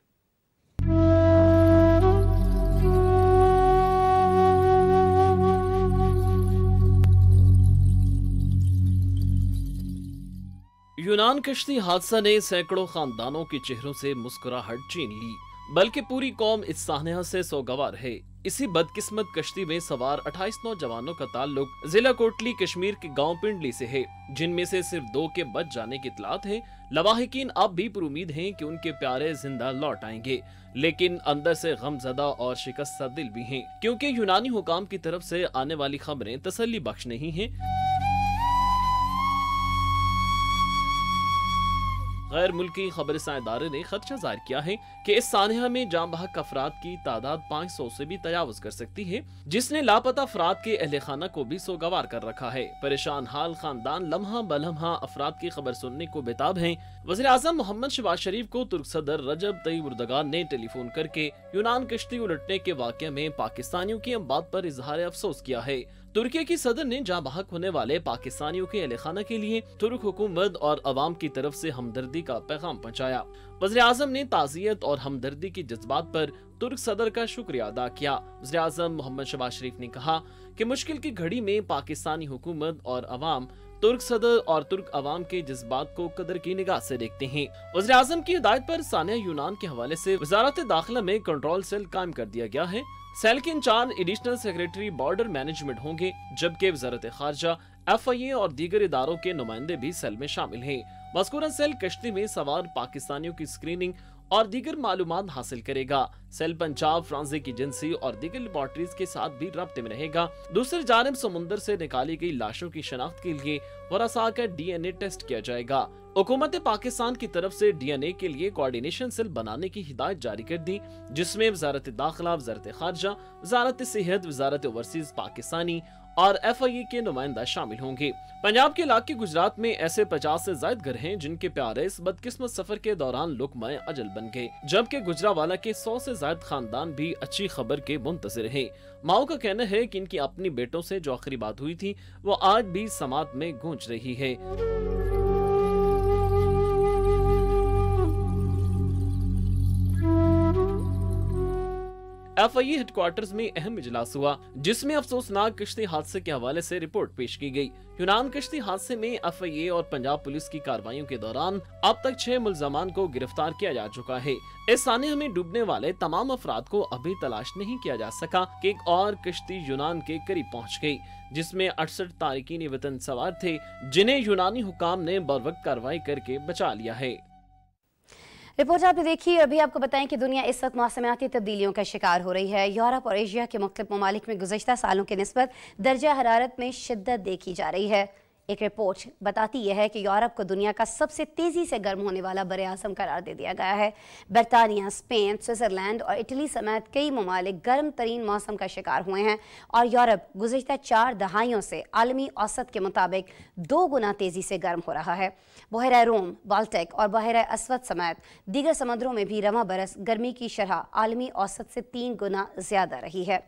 यूनान कश्ती हादसा ने सैकड़ों खानदानों के चेहरों से मुस्कुराहट छीन ली बल्कि पूरी कौम इस सहनेहा से सौगवार है इसी बदकिस्मत कश्ती में सवार 28 नौजवानों का ताल्लुक जिला कोटली कश्मीर के गांव पिंडली से है जिनमें से सिर्फ दो के बच जाने की इतलात है लवाहिकीन अब भी पर उम्मीद है कि उनके प्यारे जिंदा लौट आएंगे लेकिन अंदर से गमजदा और शिकस्त दिल भी हैं क्योंकि यूनानी हुकाम की तरफ से आने वाली खबरें तसली बख्श नहीं है गैर मुल्की खबर इदारे ने खदशा जाहिर किया है कि इस सानहा में जाम बहक अफराद की तादाद पाँच सौ से भी तजावज कर सकती है जिसने लापता अफराद के अहल खाना को भी सोगवार कर रखा है परेशान हाल खानदान लम्हा बलम्हा अफराद की खबर सुनने को बेताब है वजी अजम मोहम्मद शबाज शरीफ को तुर्क सदर रजब तयी उर्दगान ने टेलीफोन करके यूनान कश्ती उलटने के वाक में पाकिस्तानियों की इम बात इजहार अफसोस किया है तुर्की की सदर ने जहाँ बहक होने वाले पाकिस्तानियों के एलखाना के लिए तुर्क हुकूमत और अवाम की तरफ ऐसी हमदर्दी का पैगाम पहुँचाया वजर अजम ने ताजियत और हमदर्दी के जज्बात पर तुर्क सदर का शुक्रिया अदा किया वजर अजम मोहम्मद शबाज शरीफ ने कहा की मुश्किल की घड़ी में पाकिस्तानी हुकूमत और अवाम तुर्क सदर और तुर्क अवाम के जज्बात को कदर की निगाह ऐसी देखते हैं वजर अजम की हिदायत आरोप सानिया यूनान के हवाले ऐसी वजारत दाखिला में कंट्रोल सेल कायम कर दिया गया है सेल के incharge additional secretary border management होंगे जबकि वजारत खारजा एफ आई ए और दीगर इदारों के नुमाइंदे भी सेल में शामिल है मस्कूरा सेल कश्ती में सवार पाकिस्तानियों की स्क्रीनिंग और दीगर मालूम हासिल करेगा सेल पंजाब फ्रांस की एजेंसी और दीगर लेबोरेटरीज के साथ भी रबते में रहेगा दूसरी जानब समुन्दर ऐसी निकाली गयी लाशों की शनाख्त के लिए वरासा का ए टेस्ट किया जाएगा हुकूमत पाकिस्तान की तरफ ऐसी डी एन ए के लिए कोर्डिनेशन सेल बनाने की हिदायत जारी कर दी जिसमे वजारत दाखिला वजारत खारजा वजारत सेहत वजारत ओवरसीज पाकिस्तानी और एफ आई ए के नुमाइंदा शामिल होंगे पंजाब के इलाके गुजरात में ऐसे 50 ऐसी जायद घर हैं जिनके प्यारे इस बदकिस्मत सफर के दौरान लुकमय अजल बन गए जबकि गुजरावाला के 100 से जायद खानदान भी अच्छी खबर के मुंतजर हैं माओ का कहना है कि इनकी अपनी बेटों से जो आखिरी बात हुई थी वो आज भी समाज में गूंज रही है एफआईए हेडक्वार्टर्स में अहम इजलास हुआ जिसमें अफसोसनाक किश्ती हादसे के हवाले से रिपोर्ट पेश की गई। यूनान किश्ती हादसे में एफआईए और पंजाब पुलिस की कार्रवाई के दौरान अब तक छह मुलजमान को गिरफ्तार किया जा चुका है इस सानिया में डूबने वाले तमाम अफराद को अभी तलाश नहीं किया जा सका की एक और किश्ती यूनान के करीब पहुँच गयी जिसमे अड़सठ तारकिन वतन सवार थे जिन्हें यूनानी हुकाम ने बर वक्त कार्रवाई करके बचा लिया है रिपोर्ट आपने देखी और अभी आपको बताएं कि दुनिया इस वक्त मौसमियाती तब्दीलियों का शिकार हो रही है यूरोप और एशिया के मुख्तु ममालिक में गुजशत सालों के नस्बत दर्जा हरारत में शिद्दत देखी जा रही है एक रिपोर्ट बताती यह है कि यूरोप को दुनिया का सबसे तेज़ी से गर्म होने वाला बर आजम करार दे दिया गया है बरतानिया स्पेन स्विट्ज़रलैंड और इटली समेत कई ममालिक गर्म तरीन मौसम का शिकार हुए हैं और यूरोप गुजशत चार दहाइयों से आलमी औसत के मुताबिक दो गुना तेज़ी से गर्म हो रहा है बहरा रोम बाल्टिक और बहरा असवद समेत दीगर समंदरों में भी रवा बरस गर्मी की शरह आलमी औसत से तीन गुना ज़्यादा रही है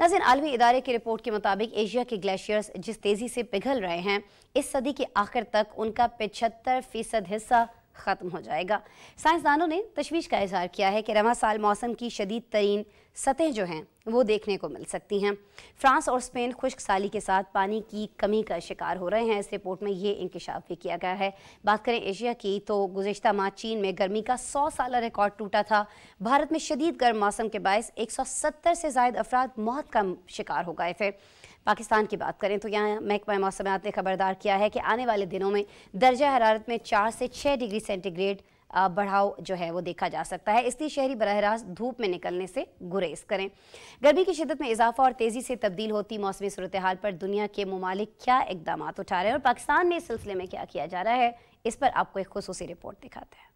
नजर आलमी इदारे की रिपोर्ट के मुताबिक एशिया के ग्लेशियर्स जिस तेज़ी से पिघल रहे हैं इस सदी के आखिर तक उनका पिछहत्तर फीसद हिस्सा ख़त्म हो जाएगा साइंसदानों ने तशवीश का इजहार किया है कि रवा साल मौसम की शदीद तरीन सतहें जो हैं वो देखने को मिल सकती हैं फ्रांस और स्पेन खुश्क साली के साथ पानी की कमी का शिकार हो रहे हैं इस रिपोर्ट में ये इंकशाफ भी किया गया है बात करें एशिया की तो गुजशत माह चीन में गर्मी का सौ साल रिकॉर्ड टूटा था भारत में शदीद गर्म मौसम के बायस एक सौ सत्तर से जायद अफराद मौत का शिकार हो गए थे पाकिस्तान की बात करें तो यहाँ महकमा मौसमियात ने खबरदार किया है कि आने वाले दिनों में दर्जा हरारत में चार से छः डिग्री सेंटीग्रेड बढ़ाव जो है वो देखा जा सकता है इसलिए शहरी बरह रास्त धूप में निकलने से गुरेज करें गर्मी की शिदत में इजाफा और तेज़ी से तब्दील होती मौसमी सूरत हाल पर दुनिया के ममालिक क्या इकदाम उठा रहे हैं और पाकिस्तान में इस सिलसिले में क्या किया जा रहा है इस पर आपको एक खसूसी रिपोर्ट दिखाते हैं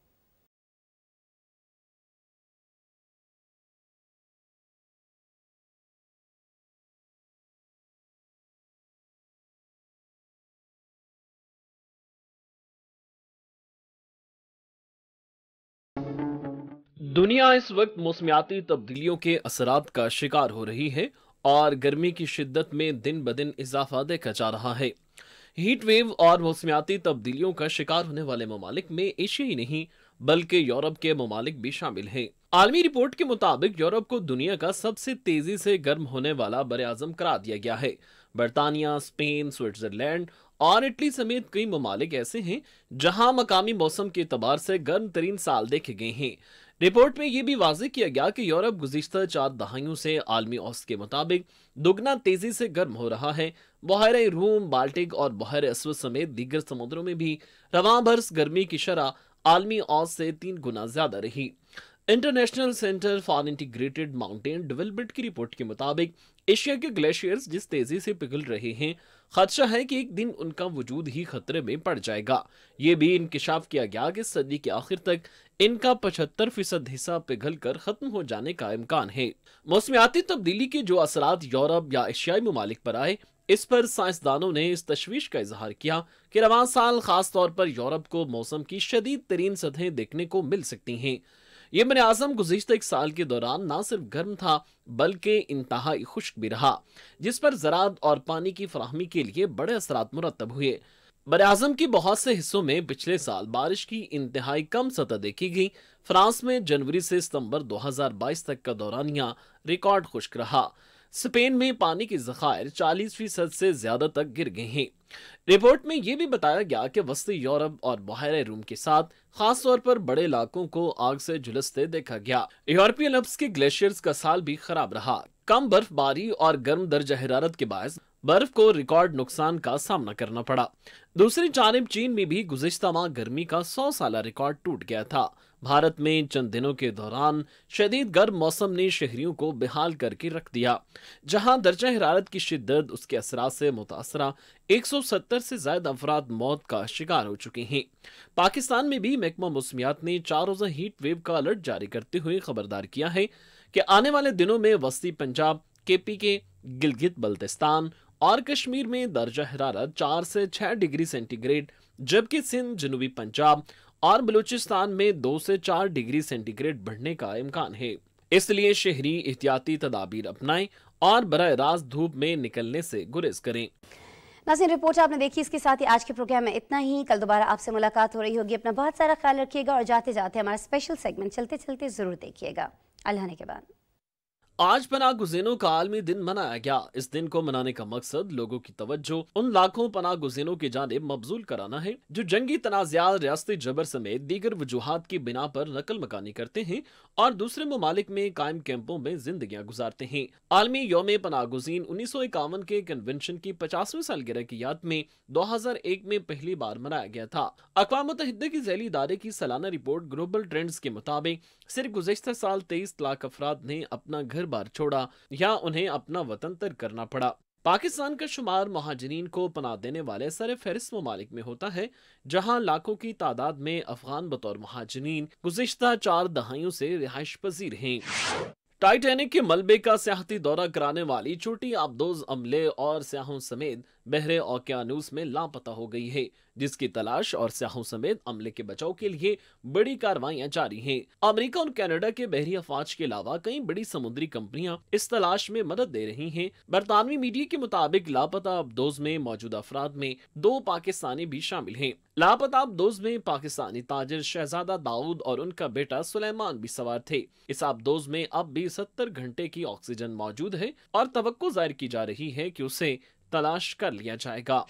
दुनिया इस वक्त मौसमियाती तब्दीलियों के असरात का शिकार हो रही है और गर्मी की शिद्दत में दिन ब दिन इजाफा देखा जा रहा है हीट वेव और मौसमियाती तब्दीलियों का शिकार होने वाले ममालिक में एशिया ही नहीं बल्कि यूरोप के ममालिक भी शामिल हैं आलमी रिपोर्ट के मुताबिक यूरोप को दुनिया का सबसे तेजी से गर्म होने वाला बर करा दिया गया है बरतानिया स्पेन स्विट्जरलैंड और इटली समेत कई ममालिक ऐसे हैं जहां मकामी मौसम के अतबार से गर्म तरीन साल देखे गए हैं रिपोर्ट में यह भी वाजे किया गया कि यूरोप गुजशत चार दहाइयों से आलमी औसत के मुताबिक दोगुना तेजी से गर्म हो रहा है बहर रूम बाल्टिक और बहर असव समेत दीगर समुद्रों में भी रवा बर्स गर्मी की शरह आलमी औसत से तीन गुना ज्यादा रही International Centre for Integrated Mountain Development की रिपोर्ट के मुताबिक एशिया के ग्लेशियर्स जिस तेजी से पिघल रहे हैं खदशा है कि एक दिन उनका वजूद ही खतरे में पड़ जाएगा ये भी इंकशाफ किया गया कि सदी के आखिर तक इनका पचहत्तर फीसद हिस्सा पिघल कर खत्म हो जाने का इम्कान है मौसमियाती तब्दीली के जो असर यूरोप या एशियाई ममालिक पर आए इस पर साइंसदानों ने इस तशवीश का इजहार किया कि रवान साल खास तौर पर यूरोप को मौसम की शदीद तरीन सतहें देखने को मिल सकती हैं ये बने आजम गुजशत एक साल के दौरान ना सिर्फ गर्म था बल्कि इंतहाई खुश्क भी रहा जिस पर ज़रात और पानी की फ्राहमी के लिए बड़े असरा मुरतब हुए बर आजम के बहुत से हिस्सों में पिछले साल बारिश की इंतहाई कम सतह देखी गई फ्रांस में जनवरी से सितंबर 2022 तक का दौरान यहाँ रिकॉर्ड खुश्क रहा स्पेन में पानी के जखायर चालीस फीसद से ज्यादा तक गिर गए हैं रिपोर्ट में यह भी बताया गया कि वस्ती यूरोप और बहर रूम के साथ खासतौर पर बड़े इलाकों को आग से झुलसते देखा गया यूरोपीय लब्स के ग्लेशियर्स का साल भी खराब रहा कम बर्फबारी और गर्म दर्ज हरारत के बायस बर्फ को रिकॉर्ड नुकसान का सामना करना पड़ा दूसरी जानब चीन में भी गुजशत माह गर्मी का सौ साल रिकॉर्ड टूट गया था भारत में चंद दिनों के दौरान शदीद गर्म मौसम ने शहरियों को बेहाल करके रख दिया जहां दर्जा हरारत की शिद्दत उसके असरा से मुतासरा 170 से ज्यादा अफराद मौत का शिकार हो चुके हैं पाकिस्तान में भी महकमा मौसमियात ने चार रोजा हीट वेव का अलर्ट जारी करते हुए खबरदार किया है कि आने वाले दिनों में वस्ती पंजाब केपी के गिलगित बल्तिस्तान और कश्मीर में दर्जा हरारत चार से छह डिग्री सेंटीग्रेड जबकि सिंध जनूबी पंजाब और बलूचिस्तान में दो से चार डिग्री सेंटीग्रेड बढ़ने का इम्कान है इसलिए शहरी एहतियाती तदाबीर अपनाएं और बर रास्त धूप में निकलने से गुरेज करें नासिन रिपोर्ट आपने देखी इसके साथ ही आज के प्रोग्राम में इतना ही कल दोबारा आपसे मुलाकात हो रही होगी अपना बहुत सारा ख्याल रखिएगा और जाते जाते हमारा स्पेशल सेगमेंट चलते चलते ज़रूर देखिएगा अल्लाह ने के बाद आज पना गुजेनों का आलमी दिन मनाया गया इस दिन को मनाने का मकसद लोगों की तवज्जो उन लाखों पना गुजेनों की जानब मबजूल कराना है जो जंगी तनाज़ा रियाती जबर समेत दीगर वजूहत की बिना पर नकल मकानी करते हैं और दूसरे ममालिक में कायम कैंपों में जिंदगियां गुजारते हैं आलमी योम गुजीन उन्नीस सौ इक्यावन के कन्वेंशन की पचासवीं सालगिरह की याद में दो हजार एक में पहली बार मनाया गया था अकवा मुतहद के जैली इदारे की सालाना रिपोर्ट ग्लोबल ट्रेंड्स के मुताबिक सिर्फ गुजशत साल तेईस लाख अफराद ने अपना घर बार छोड़ा या उन्हें अपना वतन तर करना पड़ा पाकिस्तान का शुमार महाजरीन को पनाह देने वाले सर फहरिस्त ममालिक में होता है जहाँ लाखों की तादाद में अफगान बतौर महाजरीन गुजशत चार दहाइयों से रिहाइश पजीर हैं टाइटेनिक के मलबे का सियाहती दौरा कराने वाली छोटी आबदोज अमले और सियाहों समेत बहरे ओकियानूस में लापता हो गई है जिसकी तलाश और स्याहों समेत अमले के बचाव के लिए बड़ी कार्रवाइयां जारी हैं। अमेरिका और कनाडा के बहरी अफवाज के अलावा कई बड़ी समुद्री कंपनियां इस तलाश में मदद दे रही हैं। बरतानवी मीडिया के मुताबिक लापता अबदोज में मौजूद अफराद में दो पाकिस्तानी भी शामिल है लापता आबदोज में पाकिस्तानी ताजर शहजादा दाऊद और उनका बेटा सुलेमान भी सवार थे इस आबदोज में अब भी सत्तर घंटे की ऑक्सीजन मौजूद है और तो जाहिर की जा रही है की उसे तलाश कर लिया जाएगा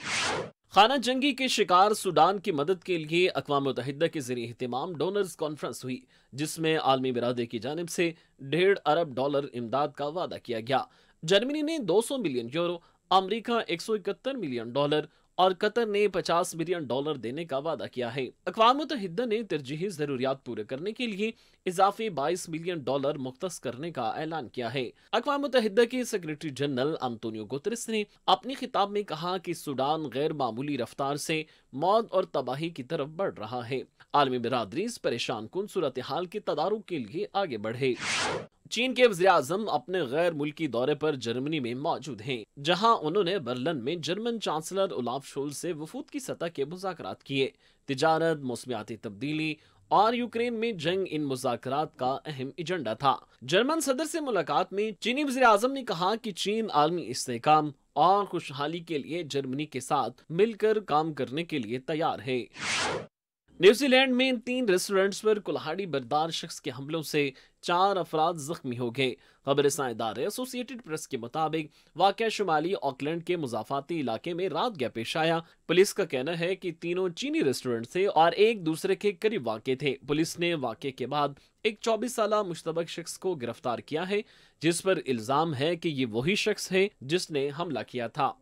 खाना जंगी के शिकार सूडान की मदद के लिए अकवा मुतहदा के जरिए अहतमाम डोनर्स कॉन्फ्रेंस हुई जिसमें आलमी बिरादे की जानब से डेढ़ अरब डॉलर इमदाद का वादा किया गया जर्मनी ने 200 मिलियन यूरो अमरीका एक मिलियन डॉलर और कतर ने 50 मिलियन डॉलर देने का वादा किया है अकवा मुतहदा ने तरजीही जरूरियात पूरे करने के लिए इजाफी 22 मिलियन डॉलर मुख्त करने का ऐलान किया है अकवा मुतहदा के सेक्रेटरी जनरल अंतोनियो गुतरस ने अपने खिताब में कहा कि सूडान गैर मामूली रफ्तार से मौत और तबाही की तरफ बढ़ रहा है आलमी बरदरी इस परेशान कन सूरत हाल के तदारों के लिए आगे बढ़े चीन के वजी अजम अपने गैर मुल्की दौरे पर जर्मनी में मौजूद हैं जहां उन्होंने बर्लन में जर्मन चांसलर उलाफ शोल से वफूद की सतह के मुजाकर किए तजारत मौसमियाती तब्दीली और यूक्रेन में जंग इन मुजाकर का अहम एजेंडा था जर्मन सदर से मुलाकात में चीनी वजी अजम ने कहा कि चीन आलमी इस्तेकाम और खुशहाली के लिए जर्मनी के साथ मिलकर काम करने के लिए तैयार है न्यूजीलैंड में इन तीन रेस्टोरेंट्स पर कुल्हाड़ी बरदार शख्स के हमलों से चार अफराद जख्मी हो गए खबर इदारे एसोसिएटेड प्रेस के मुताबिक वाक़ शुमाली ऑकलैंड के मुजाफाती इलाके में रात गया पेश आया पुलिस का कहना है कि तीनों चीनी रेस्टोरेंट थे और एक दूसरे के करीब वाक़ थे पुलिस ने वाक़े के बाद एक चौबीस साल मुश्तबक शख्स को गिरफ्तार किया है जिस पर इल्ज़ाम है कि ये वही शख्स है जिसने हमला किया था